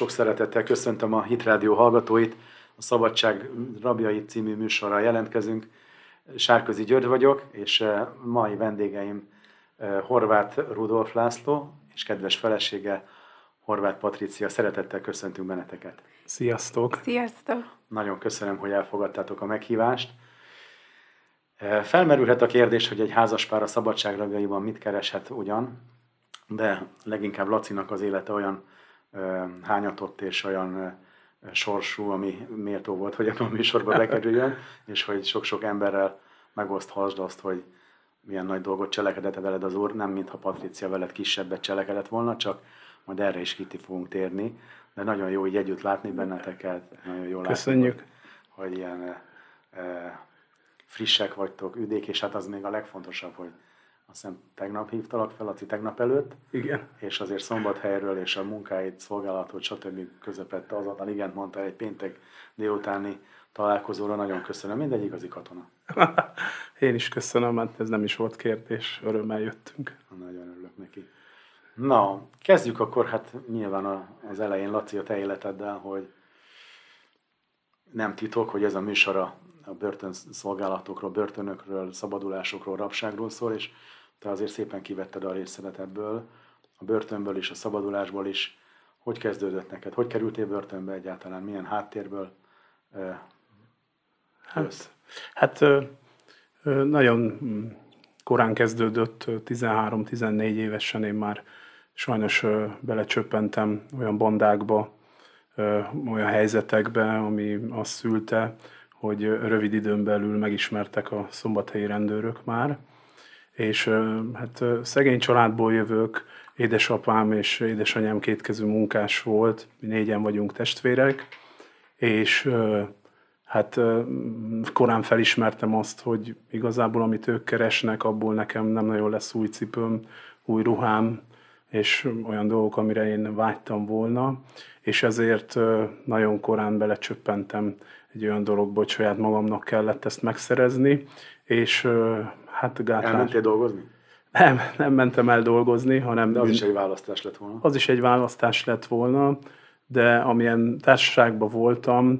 Sok szeretettel köszöntöm a Hitrádió hallgatóit. A Szabadság rabjai című műsorral jelentkezünk. Sárközi György vagyok, és eh, mai vendégeim eh, Horváth Rudolf László és kedves felesége Horváth Patricia. Szeretettel köszöntünk benneteket. Sziasztok! Sziasztok! Nagyon köszönöm, hogy elfogadtátok a meghívást. Eh, felmerülhet a kérdés, hogy egy házaspár a szabadságrabjaiban mit kereshet ugyan, de leginkább Lacinak az élete olyan hányatott és olyan sorsú, ami méltó volt, hogy a műsorba bekerüljön, és hogy sok-sok emberrel megoszthasd azt, hogy milyen nagy dolgot cselekedett veled az Úr, nem mintha Patricia veled kisebbet cselekedett volna, csak majd erre is kiti fogunk térni, de nagyon jó így együtt látni benneteket, nagyon jó Köszönjük. látni, hogy, hogy ilyen e, frissek vagytok, üdék, és hát az még a legfontosabb, hogy azt hiszem tegnap hívtalak fel, Laci, tegnap előtt. Igen. És azért szombathelyről és a munkáit, szolgálatot, stb. közepette azonnal igen mondta egy péntek délutáni találkozóra. Nagyon köszönöm, mindegy igazi katona. Én is köszönöm, mert ez nem is volt kérdés, örömmel jöttünk. Nagyon örülök neki. Na, kezdjük akkor, hát nyilván az elején, Laci, a te életeddel, hogy nem titok, hogy ez a műsora a, a börtönszolgálatokról, börtönökről, szabadulásokról, rabságról szól, és te azért szépen kivetted a részedet ebből, a börtönből is, a szabadulásból is. Hogy kezdődött neked? Hogy kerültél börtönbe egyáltalán? Milyen háttérből Hát, hát nagyon korán kezdődött, 13-14 évesen én már sajnos belecsöppentem olyan bandákba, olyan helyzetekbe, ami azt szülte, hogy rövid időn belül megismertek a szombathelyi rendőrök már, és hát szegény családból jövök, édesapám és édesanyám kétkezű munkás volt, mi négyen vagyunk testvérek, és hát korán felismertem azt, hogy igazából amit ők keresnek, abból nekem nem nagyon lesz új cipőm, új ruhám, és olyan dolgok, amire én vágytam volna, és ezért nagyon korán belecsöppentem egy olyan dologba, hogy saját magamnak kellett ezt megszerezni, és hát gátlás. Elmentél dolgozni? Nem, nem mentem el dolgozni, hanem... De az is egy választás lett volna. Az is egy választás lett volna, de amilyen társaságban voltam,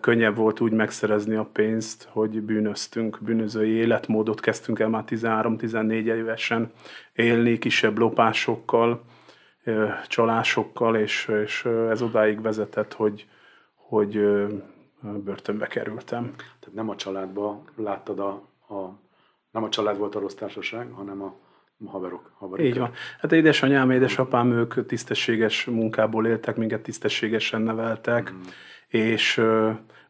könnyebb volt úgy megszerezni a pénzt, hogy bűnöztünk, bűnözői életmódot kezdtünk el már 13-14 évesen élni, kisebb lopásokkal, csalásokkal, és, és ez odáig vezetett, hogy, hogy börtönbe kerültem. Tehát nem a családba láttad a, a nem a család volt a rossz társaság, hanem a haverok. haverok. Így van. Hát édesanyám, édesapám, ők tisztességes munkából éltek, minket tisztességesen neveltek, mm. és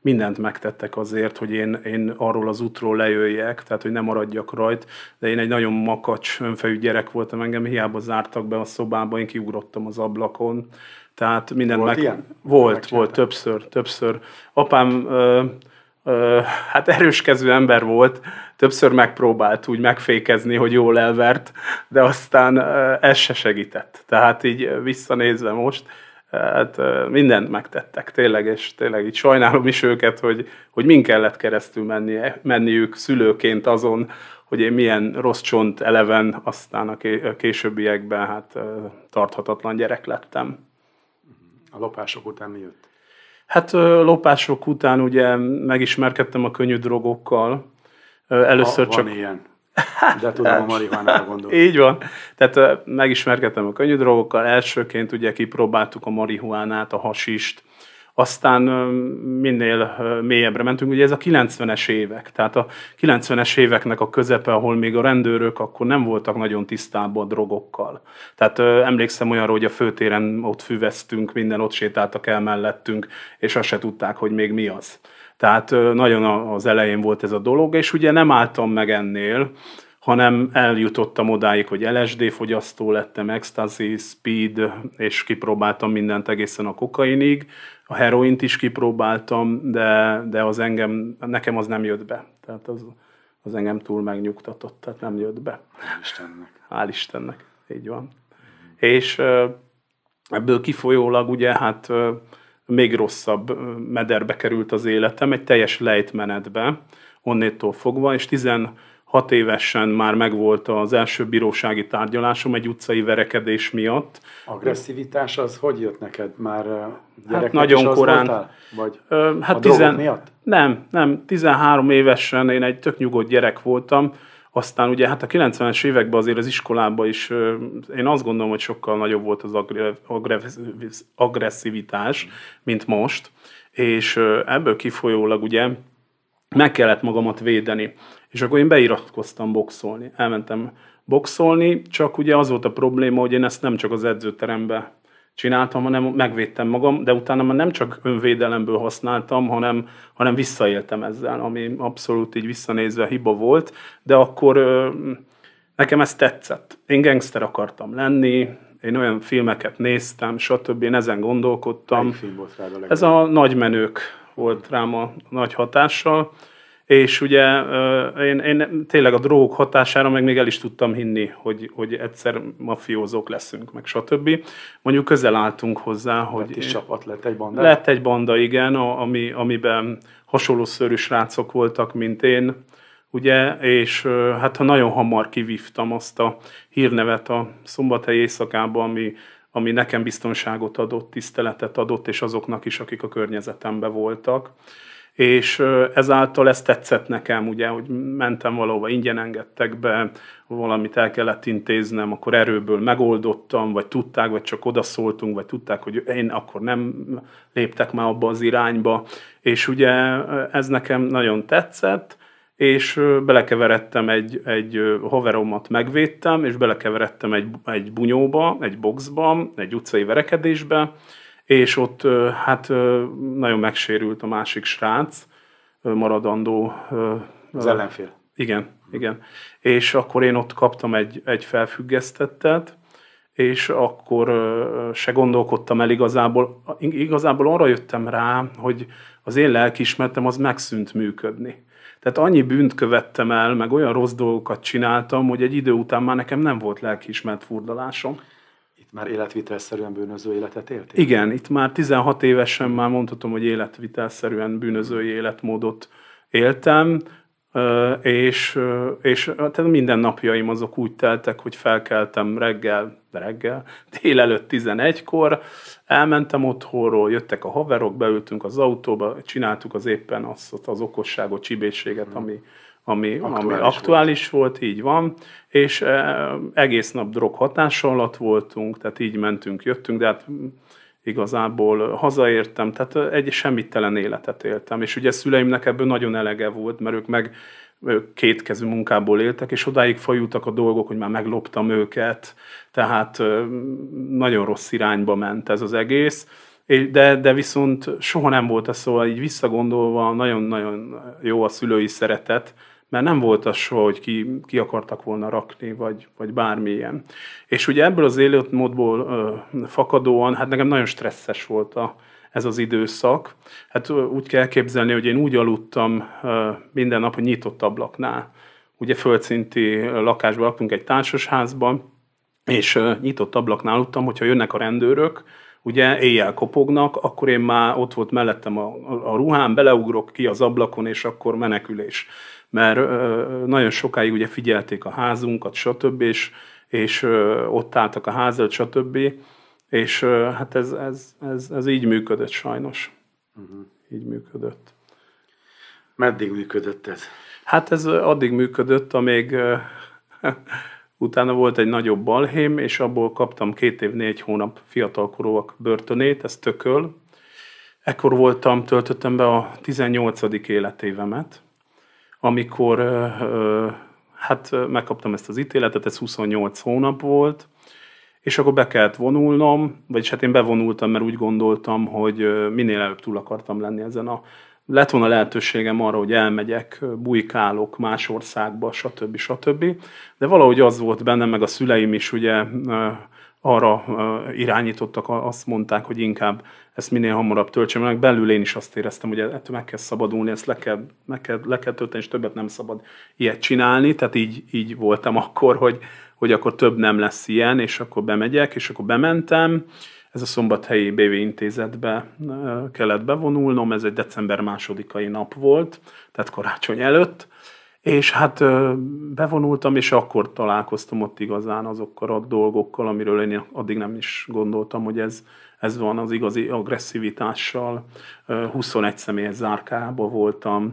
mindent megtettek azért, hogy én, én arról az útról lejöjjek, tehát hogy nem maradjak rajt, de én egy nagyon makacs, önfejű gyerek voltam, engem hiába zártak be a szobába, én kiugrottam az ablakon, tehát minden volt meg... Ilyen? Volt, meg volt többször, többször. Apám ö, ö, hát erőskező ember volt, többször megpróbált úgy megfékezni, hogy jól elvert, de aztán ö, ez se segített. Tehát így visszanézve most, hát mindent megtettek, tényleg, és tényleg így sajnálom is őket, hogy, hogy min kellett keresztül menni, menniük szülőként azon, hogy én milyen rossz csont eleven, aztán a későbbiekben hát tarthatatlan gyerek lettem a lopások után mi jött? Hát lopások után ugye megismerkedtem a könnyű drogokkal. Először ha, csak... Van ilyen. Hát, De tudom, a marihuánára gondolok. Így van. Tehát megismerkedtem a könnyű drogokkal. Elsőként ugye kipróbáltuk a marihuánát, a hasist, aztán minél mélyebbre mentünk, ugye ez a 90-es évek, tehát a 90-es éveknek a közepe, ahol még a rendőrök akkor nem voltak nagyon tisztában a drogokkal. Tehát emlékszem olyanra, hogy a főtéren ott füvesztünk, minden ott sétáltak el mellettünk, és azt se tudták, hogy még mi az. Tehát nagyon az elején volt ez a dolog, és ugye nem álltam meg ennél, hanem eljutottam odáig, hogy LSD fogyasztó lettem, ecstasy, speed, és kipróbáltam mindent egészen a kokainig, a heroint is kipróbáltam, de, de az engem, nekem az nem jött be. Tehát az, az engem túl megnyugtatott, tehát nem jött be. Hál' Istennek. Hál' Istennek, így van. Mm. És ebből kifolyólag ugye hát még rosszabb mederbe került az életem, egy teljes lejtmenetbe, onnétól fogva, és tizen hat évesen már megvolt az első bírósági tárgyalásom egy utcai verekedés miatt. Agresszivitás az hogy jött neked már hát nagyon is korán. Voltál? Vagy ö, hát a tizen... miatt? Nem, nem. 13 évesen én egy tök nyugodt gyerek voltam, aztán ugye hát a 90-es években azért az iskolában is, én azt gondolom, hogy sokkal nagyobb volt az agresszivitás, mint most, és ebből kifolyólag ugye meg kellett magamat védeni. És akkor én beiratkoztam boxolni. Elmentem boxolni, csak ugye az volt a probléma, hogy én ezt nem csak az edzőterembe csináltam, hanem megvédtem magam, de utána már nem csak önvédelemből használtam, hanem, hanem visszaéltem ezzel, ami abszolút így visszanézve hiba volt, de akkor ö, nekem ez tetszett. Én gangster akartam lenni, én olyan filmeket néztem, stb. Én ezen gondolkodtam. film volt a Ez a Nagy Menők volt rám a nagy hatással. És ugye én, én tényleg a drogok hatására meg még el is tudtam hinni, hogy, hogy egyszer mafiózók leszünk, meg stb. Mondjuk közel álltunk hozzá, lett hát hogy... is csapat, lett egy banda? Lett egy banda, igen, ami, amiben hasonló szörű srácok voltak, mint én, ugye, és hát ha nagyon hamar kivívtam azt a hírnevet a szombathelyi éjszakába, ami, ami nekem biztonságot adott, tiszteletet adott, és azoknak is, akik a környezetemben voltak és ezáltal ez tetszett nekem, ugye, hogy mentem valahova, ingyen engedtek be, valamit el kellett intéznem, akkor erőből megoldottam, vagy tudták, vagy csak odaszóltunk, vagy tudták, hogy én akkor nem léptek már abba az irányba, és ugye ez nekem nagyon tetszett, és belekeveredtem egy, egy haveromat, megvédtem, és belekeveredtem egy, egy bunyóba, egy boxba, egy utcai verekedésbe, és ott hát nagyon megsérült a másik srác, maradandó. Az ellenfél. Igen, igen. És akkor én ott kaptam egy, egy felfüggesztettet, és akkor se gondolkodtam el igazából. Igazából arra jöttem rá, hogy az én lelkiismertem az megszűnt működni. Tehát annyi bűnt követtem el, meg olyan rossz dolgokat csináltam, hogy egy idő után már nekem nem volt lelkiismert furdalásom már életvitelszerűen bűnöző életet éltél? Igen, itt már 16 évesen már mondhatom, hogy életvitelszerűen bűnözői életmódot éltem, és, és tehát minden napjaim azok úgy teltek, hogy felkeltem reggel, reggel, délelőtt 11-kor, elmentem otthonról, jöttek a haverok, beültünk az autóba, csináltuk az éppen azt az okosságot, csibészséget, hmm. ami ami aktuális, ami aktuális volt. volt, így van, és e, egész nap drog hatása alatt voltunk, tehát így mentünk, jöttünk, de hát igazából hazaértem, tehát egy semmittelen életet éltem, és ugye szüleimnek ebből nagyon elege volt, mert ők meg ők kétkezű munkából éltek, és odáig fajultak a dolgok, hogy már megloptam őket, tehát nagyon rossz irányba ment ez az egész, de, de viszont soha nem volt ez, szóval így visszagondolva nagyon-nagyon jó a szülői szeretet, mert nem volt az soha, hogy ki, ki akartak volna rakni, vagy, vagy bármilyen. És ugye ebből az életmódból ö, fakadóan, hát nekem nagyon stresszes volt a, ez az időszak. Hát úgy kell elképzelni, hogy én úgy aludtam ö, minden nap, hogy nyitott ablaknál. Ugye földszinti lakásban laktunk egy társasházban, és ö, nyitott ablaknál aludtam, hogyha jönnek a rendőrök, ugye éjjel kopognak, akkor én már ott volt mellettem a, a ruhám, beleugrok ki az ablakon, és akkor menekülés. Mert ö, nagyon sokáig ugye figyelték a házunkat, stb., és, és ö, ott álltak a házat, stb., és ö, hát ez, ez, ez, ez így működött sajnos. Uh-huh. Így működött. Meddig működött ez? Hát ez addig működött, amíg Utána volt egy nagyobb balhém, és abból kaptam két év, négy hónap fiatalkorúak börtönét, ez tököl. Ekkor voltam, töltöttem be a 18. életévemet, amikor hát megkaptam ezt az ítéletet, ez 28 hónap volt, és akkor be kellett vonulnom, vagyis hát én bevonultam, mert úgy gondoltam, hogy minél előbb túl akartam lenni ezen a lett volna lehetőségem arra, hogy elmegyek, bujkálok más országba, stb. stb. De valahogy az volt bennem, meg a szüleim is ugye arra irányítottak, azt mondták, hogy inkább ezt minél hamarabb töltsem, mert belül én is azt éreztem, hogy ettől meg kell szabadulni, ezt le kell, meg kell, le kell tölteni, és többet nem szabad ilyet csinálni, tehát így, így voltam akkor, hogy, hogy akkor több nem lesz ilyen, és akkor bemegyek, és akkor bementem, ez a szombathelyi BV intézetbe kellett bevonulnom, ez egy december másodikai nap volt, tehát karácsony előtt, és hát bevonultam, és akkor találkoztam ott igazán azokkal a dolgokkal, amiről én addig nem is gondoltam, hogy ez, ez van az igazi agresszivitással. 21 személyes zárkába voltam,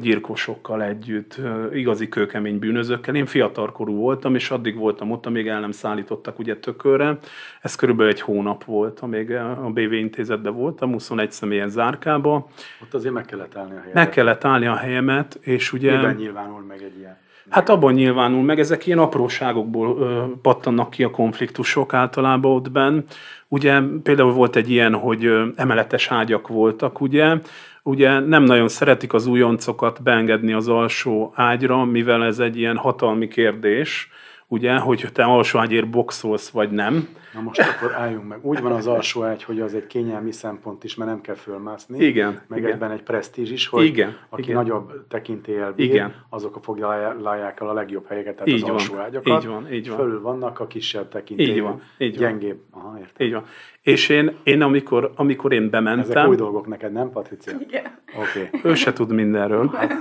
gyilkosokkal együtt, igazi kőkemény bűnözőkkel. Én fiatalkorú voltam, és addig voltam ott, amíg el nem szállítottak ugye tökörre. Ez körülbelül egy hónap volt, amíg a BV intézetben voltam, 21 személyen zárkába. Ott azért meg kellett állni a helyemet. Meg kellett állni a helyemet, és ugye... Miben nyilvánul meg egy ilyen? Hát abban nyilvánul meg, ezek ilyen apróságokból ö, pattannak ki a konfliktusok általában ott benn. Ugye például volt egy ilyen, hogy ö, emeletes ágyak voltak, ugye, ugye nem nagyon szeretik az újoncokat beengedni az alsó ágyra, mivel ez egy ilyen hatalmi kérdés, ugye, hogy te alsó ágyért boxolsz vagy nem Na most akkor álljunk meg. Úgy van az alsó ágy, hogy az egy kényelmi szempont is, mert nem kell fölmászni. Igen. Meg igen. egyben egy presztízs is, hogy igen, aki igen. nagyobb tekintéllyel bír, igen. azok foglalják el a legjobb helyeket, tehát így az alsó van, ágyakat. Így van, így van. Fölül vannak a kisebb tekintélyek. így van, így van. gyengébb. Aha, értem. Így van. És én, én amikor, amikor én bementem... Ezek új dolgok neked, nem, Patricia? Igen. Oké. Okay. Ő se tud mindenről. Hát,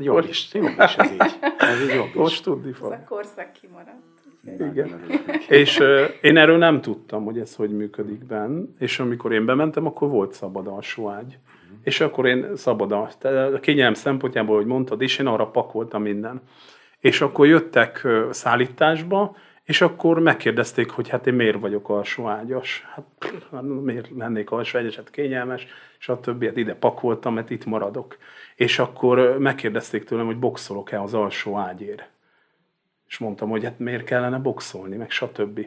jobb is, jobb is ez így. Ez így jobb is. Most tudni fog. Ez a korszak kimarad. Igen. És én erről nem tudtam, hogy ez hogy működik benn, és amikor én bementem, akkor volt szabad alsóágy. Mhm. És akkor én szabad, a kényelem szempontjából, hogy mondtad, és én arra pakoltam minden. És akkor jöttek szállításba, és akkor megkérdezték, hogy hát én miért vagyok ágyas, hát, hát miért lennék ágyas, hát kényelmes, és a többiet ide pakoltam, mert hát itt maradok. És akkor megkérdezték tőlem, hogy boxolok-e az alsó ágyért és mondtam, hogy hát miért kellene boxolni, meg stb.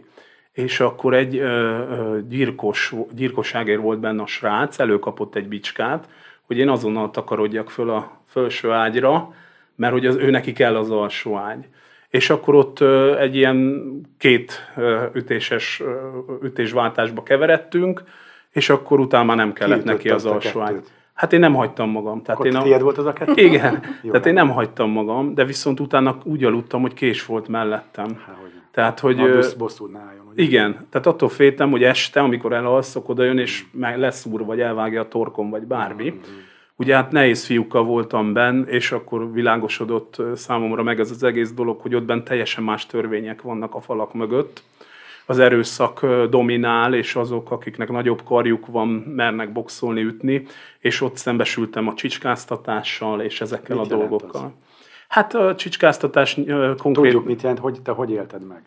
És akkor egy ö, ö, gyilkos, gyilkosságért volt benne a srác, előkapott egy bicskát, hogy én azonnal takarodjak föl a felső ágyra, mert hogy az, ő neki kell az alsó ágy. És akkor ott ö, egy ilyen két ö, ütéses ö, ütésváltásba keveredtünk, és akkor utána már nem kellett Kiütött neki az alsó ágy. Hát én nem hagytam magam. Tehát Akkor én a... volt az a kettő? Igen. Jó, Tehát hát. én nem hagytam magam, de viszont utána úgy aludtam, hogy kés volt mellettem. Há, hogy tehát, hogy... Na, Igen. Tehát attól féltem, hogy este, amikor elalszok, oda jön, és mm. meg leszúr, vagy elvágja a torkom, vagy bármi. Mm, mm. Ugye hát nehéz fiúkkal voltam benn, és akkor világosodott számomra meg ez az egész dolog, hogy ott benn teljesen más törvények vannak a falak mögött az erőszak dominál, és azok, akiknek nagyobb karjuk van, mernek boxolni, ütni, és ott szembesültem a csicskáztatással és ezekkel mit a dolgokkal. Az? Hát a csicskáztatás konkrét... Tudjuk, mit jelent, hogy te hogy élted meg?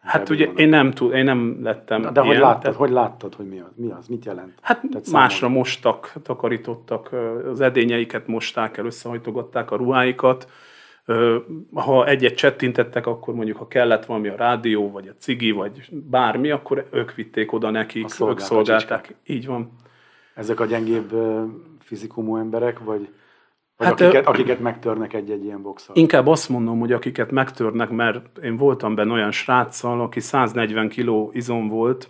Hát ugye én nem, tud, én nem lettem De, de ilyen, hogy, láttad, tehát, hogy láttad, hogy mi az, mi az mit jelent? Hát tehát másra mostak, takarítottak, az edényeiket mosták el, összehajtogatták a ruháikat, ha egyet csettintettek, akkor mondjuk, ha kellett valami a rádió, vagy a cigi, vagy bármi, akkor ők vitték oda nekik, a ők szolgálták. Így van. Ezek a gyengébb fizikumú emberek, vagy, vagy hát, akiket, akiket megtörnek egy-egy ilyen boxal? Inkább azt mondom, hogy akiket megtörnek, mert én voltam benne olyan sráccal, aki 140 kg izom volt,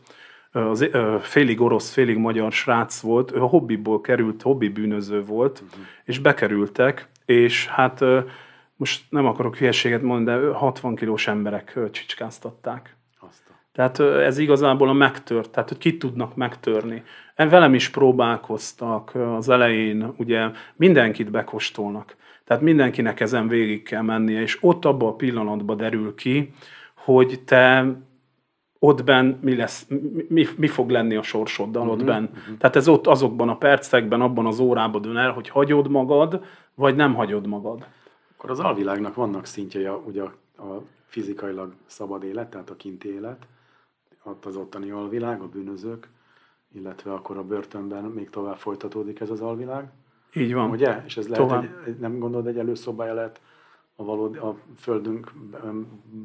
az félig orosz, félig magyar srác volt, ő a hobbiból került, hobbi bűnöző volt, uh-huh. és bekerültek, és hát most nem akarok hülyeséget mondani, de 60 kilós emberek csicskáztatták. Tehát ez igazából a megtört, tehát hogy ki tudnak megtörni. E, velem is próbálkoztak az elején, ugye mindenkit bekostolnak. Tehát mindenkinek ezen végig kell mennie, és ott abban a pillanatban derül ki, hogy te ott benn mi, lesz, mi, mi fog lenni a sorsoddal uh-huh, ott mhm, benn. Uh-huh. Tehát ez ott azokban a percekben, abban az órában dön el, hogy hagyod magad, vagy nem hagyod magad akkor az alvilágnak vannak szintjei, a, ugye a, fizikailag szabad élet, tehát a kinti élet, ott az ottani alvilág, a bűnözők, illetve akkor a börtönben még tovább folytatódik ez az alvilág. Így van. Ugye? És ez lehet, Egy, nem gondolod, egy előszobája lehet a, valódi, a földünk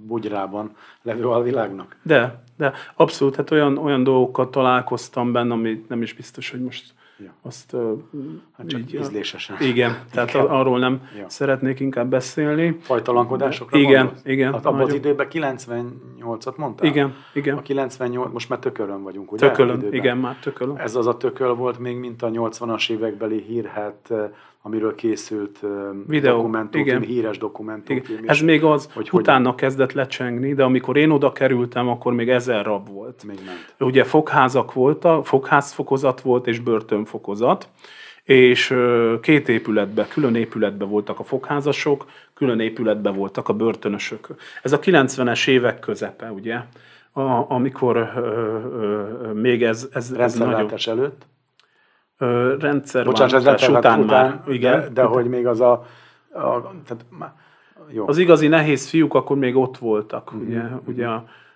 bugyrában levő alvilágnak? De, de abszolút, hát olyan, olyan dolgokat találkoztam benne, ami nem is biztos, hogy most Ja. Azt, hát csak így, ízlésesen. Igen, tehát inkább. arról nem ja. szeretnék inkább beszélni. Fajtalankodásokra Igen, gondolsz? igen. Hát abban az időben 98-at mondtál? Igen, igen. A 98, most már tökölön vagyunk, ugye? Tökölön, igen, már tökölön. Ez az a tököl volt még, mint a 80-as évekbeli hírhet amiről készült Videó, dokumentum, igen. híres dokumentumfilm. Ez még az, hogy utána hogy... kezdett lecsengni, de amikor én oda kerültem, akkor még ezer rab volt. Még ment. Ugye fogházak voltak, fogházfokozat volt és börtönfokozat, és két épületbe, külön épületbe voltak a fogházasok, külön épületbe voltak a börtönösök. Ez a 90-es évek közepe, ugye? A, amikor ö, ö, még ez, ez, ez nagyon... előtt? rendszerváltás rendszer után, után már. Igen, de, de hogy még az a... a tehát, jó. Az igazi nehéz fiúk akkor még ott voltak, mm-hmm. ugye, ugye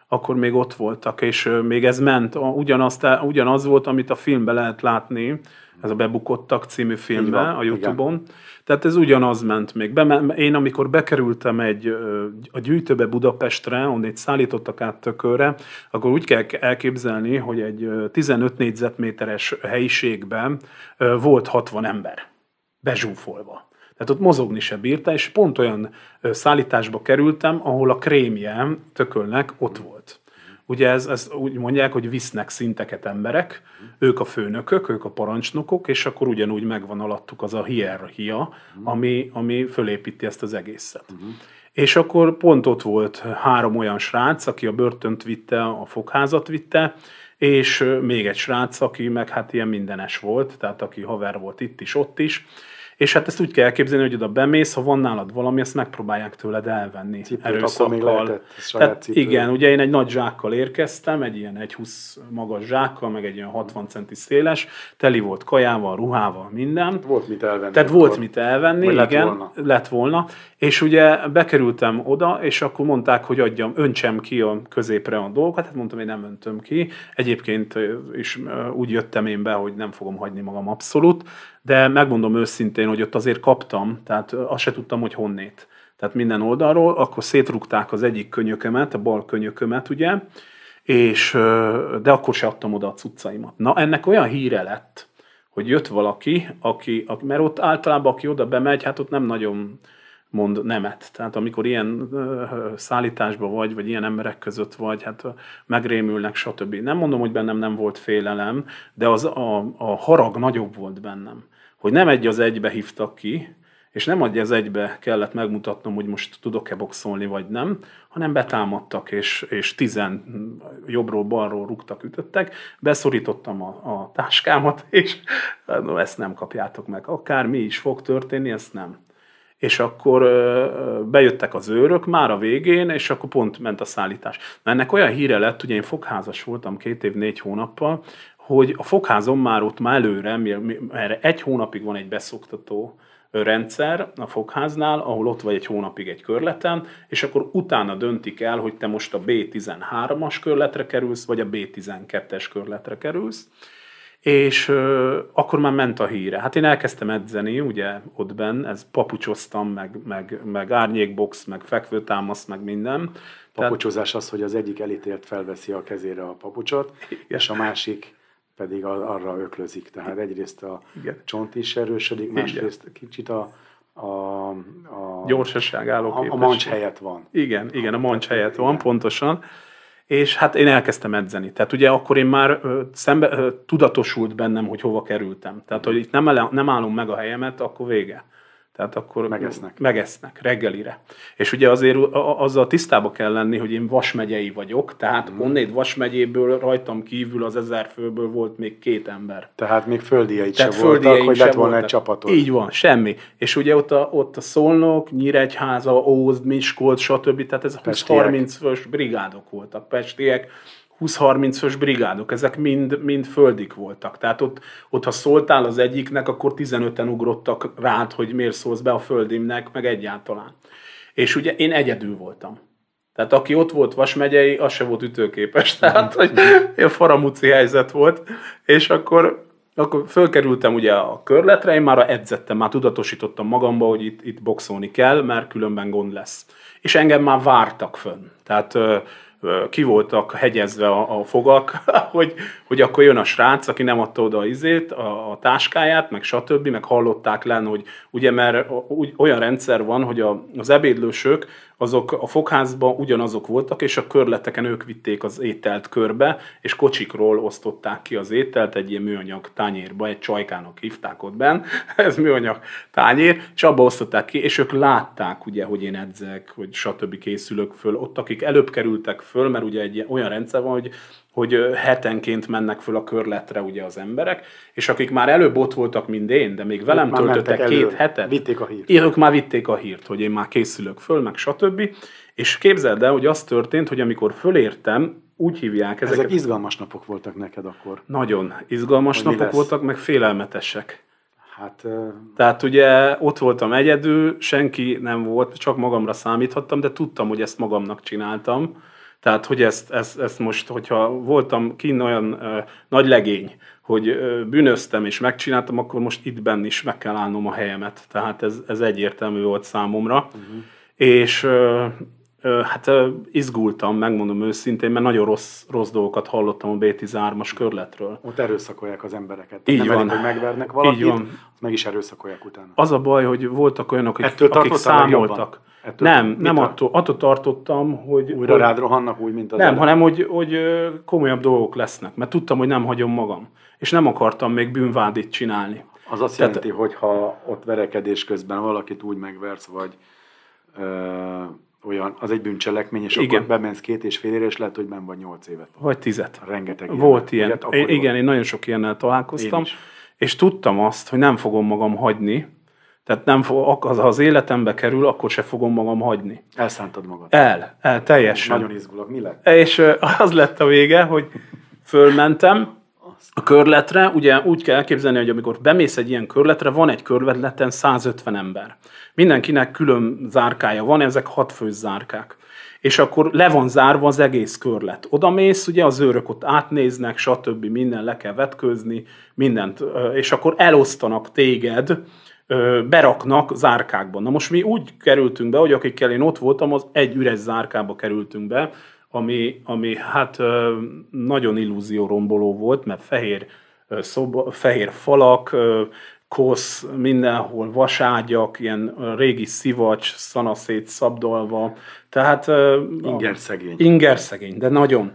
akkor még ott voltak, és még ez ment. Ugyanazt, ugyanaz volt, amit a filmben lehet látni, ez a Bebukottak című filmben, a Youtube-on. Igen tehát ez ugyanaz ment még. Be, én amikor bekerültem egy, a gyűjtőbe Budapestre, onnét szállítottak át tökőre, akkor úgy kell elképzelni, hogy egy 15 négyzetméteres helyiségben volt 60 ember bezsúfolva. Tehát ott mozogni se bírta, és pont olyan szállításba kerültem, ahol a krémje tökölnek ott volt. Ugye ez, ez úgy mondják, hogy visznek szinteket emberek, ők a főnökök, ők a parancsnokok, és akkor ugyanúgy megvan alattuk az a hierarchia, ami, ami fölépíti ezt az egészet. Uh-huh. És akkor pont ott volt három olyan srác, aki a börtönt vitte, a fogházat vitte, és még egy srác, aki meg hát ilyen mindenes volt, tehát aki haver volt itt is, ott is, és hát ezt úgy kell elképzelni, hogy oda bemész, ha van nálad valami, ezt megpróbálják tőled elvenni. Cipőt erőszakkal. Akkor még lehetett, Tehát igen, ugye én egy nagy zsákkal érkeztem, egy ilyen 20 magas zsákkal, meg egy ilyen 60 centi széles, teli volt kajával, ruhával, minden. Volt mit elvenni. Tehát volt mit elvenni, igen, lett volna. lett volna. És ugye bekerültem oda, és akkor mondták, hogy adjam, öntsem ki a középre a dolgokat, hát mondtam, hogy nem öntöm ki. Egyébként is úgy jöttem én be, hogy nem fogom hagyni magam abszolút, de megmondom őszintén, hogy ott azért kaptam, tehát azt se tudtam, hogy honnét. Tehát minden oldalról, akkor szétrugták az egyik könyökömet, a bal könyökömet, ugye, és, de akkor se adtam oda a cuccaimat. Na, ennek olyan híre lett, hogy jött valaki, aki, mert ott általában aki oda bemegy, hát ott nem nagyon mond nemet. Tehát amikor ilyen szállításban vagy, vagy ilyen emberek között vagy, hát megrémülnek, stb. Nem mondom, hogy bennem nem volt félelem, de az a, a harag nagyobb volt bennem. Hogy nem egy az egybe hívtak ki, és nem adja az egybe kellett megmutatnom, hogy most tudok-e boxolni, vagy nem, hanem betámadtak, és, és tizen jobbról, balról rúgtak, ütöttek, beszorítottam a, a táskámat, és hát, no, ezt nem kapjátok meg. Akár mi is fog történni, ezt nem és akkor bejöttek az őrök már a végén, és akkor pont ment a szállítás. Na ennek olyan híre lett, ugye én fogházas voltam két év, négy hónappal, hogy a fogházom már ott már előre, mert egy hónapig van egy beszoktató rendszer a fogháznál, ahol ott vagy egy hónapig egy körleten, és akkor utána döntik el, hogy te most a B13-as körletre kerülsz, vagy a B12-es körletre kerülsz és ö, akkor már ment a híre. Hát én elkezdtem edzeni, ugye, ott benn, ez papucsoztam, meg, meg, meg árnyékbox, meg fekvőtámasz, meg minden. Papucsozás az, hogy az egyik elítélt felveszi a kezére a papucsot, Igen. és a másik pedig arra öklözik. Tehát egyrészt a Igen. csont is erősödik, másrészt Igen. kicsit a, a, a gyorsaság álló A, a mancs helyett van. Igen, igen, a mancs hát, helyett van, pontosan és hát én elkezdtem edzeni. Tehát ugye akkor én már ö, szembe, ö, tudatosult bennem, hogy hova kerültem. Tehát, hogy itt nem, ele, nem állom meg a helyemet, akkor vége. Tehát akkor megesznek. megesznek reggelire. És ugye azért azzal tisztába kell lenni, hogy én vasmegyei vagyok, tehát mm. onnét vasmegyéből rajtam kívül az ezer főből volt még két ember. Tehát még földiei sem voltak, hogy lett volna egy csapatod. Így van, semmi. És ugye ott a, ott a Szolnok, Nyíregyháza, Ózd, Miskolc, stb. Tehát ez a 30 fős brigádok voltak, pestiek 20-30 ös brigádok, ezek mind, mind földik voltak. Tehát ott, ott, ha szóltál az egyiknek, akkor 15-en ugrottak rád, hogy miért szólsz be a földimnek, meg egyáltalán. És ugye én egyedül voltam. Tehát aki ott volt Vas megyei, az se volt ütőképes. Tehát, hogy faramúci helyzet volt. És akkor, akkor fölkerültem ugye a körletre, én már edzettem, már tudatosítottam magamba, hogy itt, itt boxolni kell, mert különben gond lesz. És engem már vártak fönn. Tehát ki voltak hegyezve a, a fogak, hogy, hogy akkor jön a srác, aki nem adta oda izét, a, a táskáját, meg stb., meg hallották lenne, hogy ugye mert olyan rendszer van, hogy a, az ebédlősök azok a fogházban ugyanazok voltak, és a körleteken ők vitték az ételt körbe, és kocsikról osztották ki az ételt egy ilyen műanyag tányérba, egy csajkának hívták ott ben, ez műanyag tányér, és abba osztották ki, és ők látták, ugye, hogy én edzek, hogy stb. készülök föl. Ott, akik előbb kerültek föl, mert ugye egy olyan rendszer van, hogy hogy hetenként mennek föl a körletre ugye az emberek, és akik már előbb ott voltak, mint én, de még velem töltöttek két hetet, vitték a hírt. Én, ők már vitték a hírt, hogy én már készülök föl, meg stb. És képzeld el, hogy az történt, hogy amikor fölértem, úgy hívják ezeket. Ezek izgalmas napok voltak neked akkor. Nagyon izgalmas hogy napok voltak, meg félelmetesek. Hát, Tehát ugye ott voltam egyedül, senki nem volt, csak magamra számíthattam, de tudtam, hogy ezt magamnak csináltam tehát, hogy ezt, ezt, ezt most, hogyha voltam kint olyan ö, nagy legény, hogy ö, bűnöztem és megcsináltam, akkor most itt benn is meg kell állnom a helyemet. Tehát ez, ez egyértelmű volt számomra. Uh-huh. És ö, Hát izgultam, megmondom őszintén, mert nagyon rossz, rossz dolgokat hallottam a B13-as körletről. Ott erőszakolják az embereket. Így nem van. Elég, hogy megvernek valakit, Így van. meg is erőszakolják utána. Az a baj, hogy voltak olyanok, akik, Ettől akik számoltak. Ettől nem, nem attól, attól tartottam, hogy... Újra hogy, rád rohannak úgy, mint az Nem, előbb. hanem hogy, hogy komolyabb dolgok lesznek, mert tudtam, hogy nem hagyom magam. És nem akartam még bűnvádit csinálni. Az azt Tehát, jelenti, hogy ha ott verekedés közben valakit úgy megversz, vagy... Ö, olyan, az egy bűncselekmény, és igen. akkor bemensz két és fél ére, és lehet, hogy nem vagy nyolc évet. Vagy tizet. Rengeteg ilyen. Volt ilyen. Ilyet, igen, volt. én nagyon sok ilyennel találkoztam, és tudtam azt, hogy nem fogom magam hagyni, tehát nem fog, az, ha az életembe kerül, akkor se fogom magam hagyni. Elszántad magad. El, el, teljesen. Nagyon izgulok, mi lett? És az lett a vége, hogy fölmentem, a körletre, ugye úgy kell elképzelni, hogy amikor bemész egy ilyen körletre, van egy körletleten 150 ember. Mindenkinek külön zárkája van, ezek hat fős zárkák és akkor le van zárva az egész körlet. Oda mész, ugye az őrök ott átnéznek, stb. minden le kell vetkőzni, mindent, és akkor elosztanak téged, beraknak zárkákban. Na most mi úgy kerültünk be, hogy akikkel én ott voltam, az egy üres zárkába kerültünk be, ami, ami hát nagyon romboló volt, mert fehér, szoba, fehér falak, kosz, mindenhol vaságyak, ilyen régi szivacs, szanaszét szabdalva, tehát... Ingerszegény. Ingerszegény, de nagyon.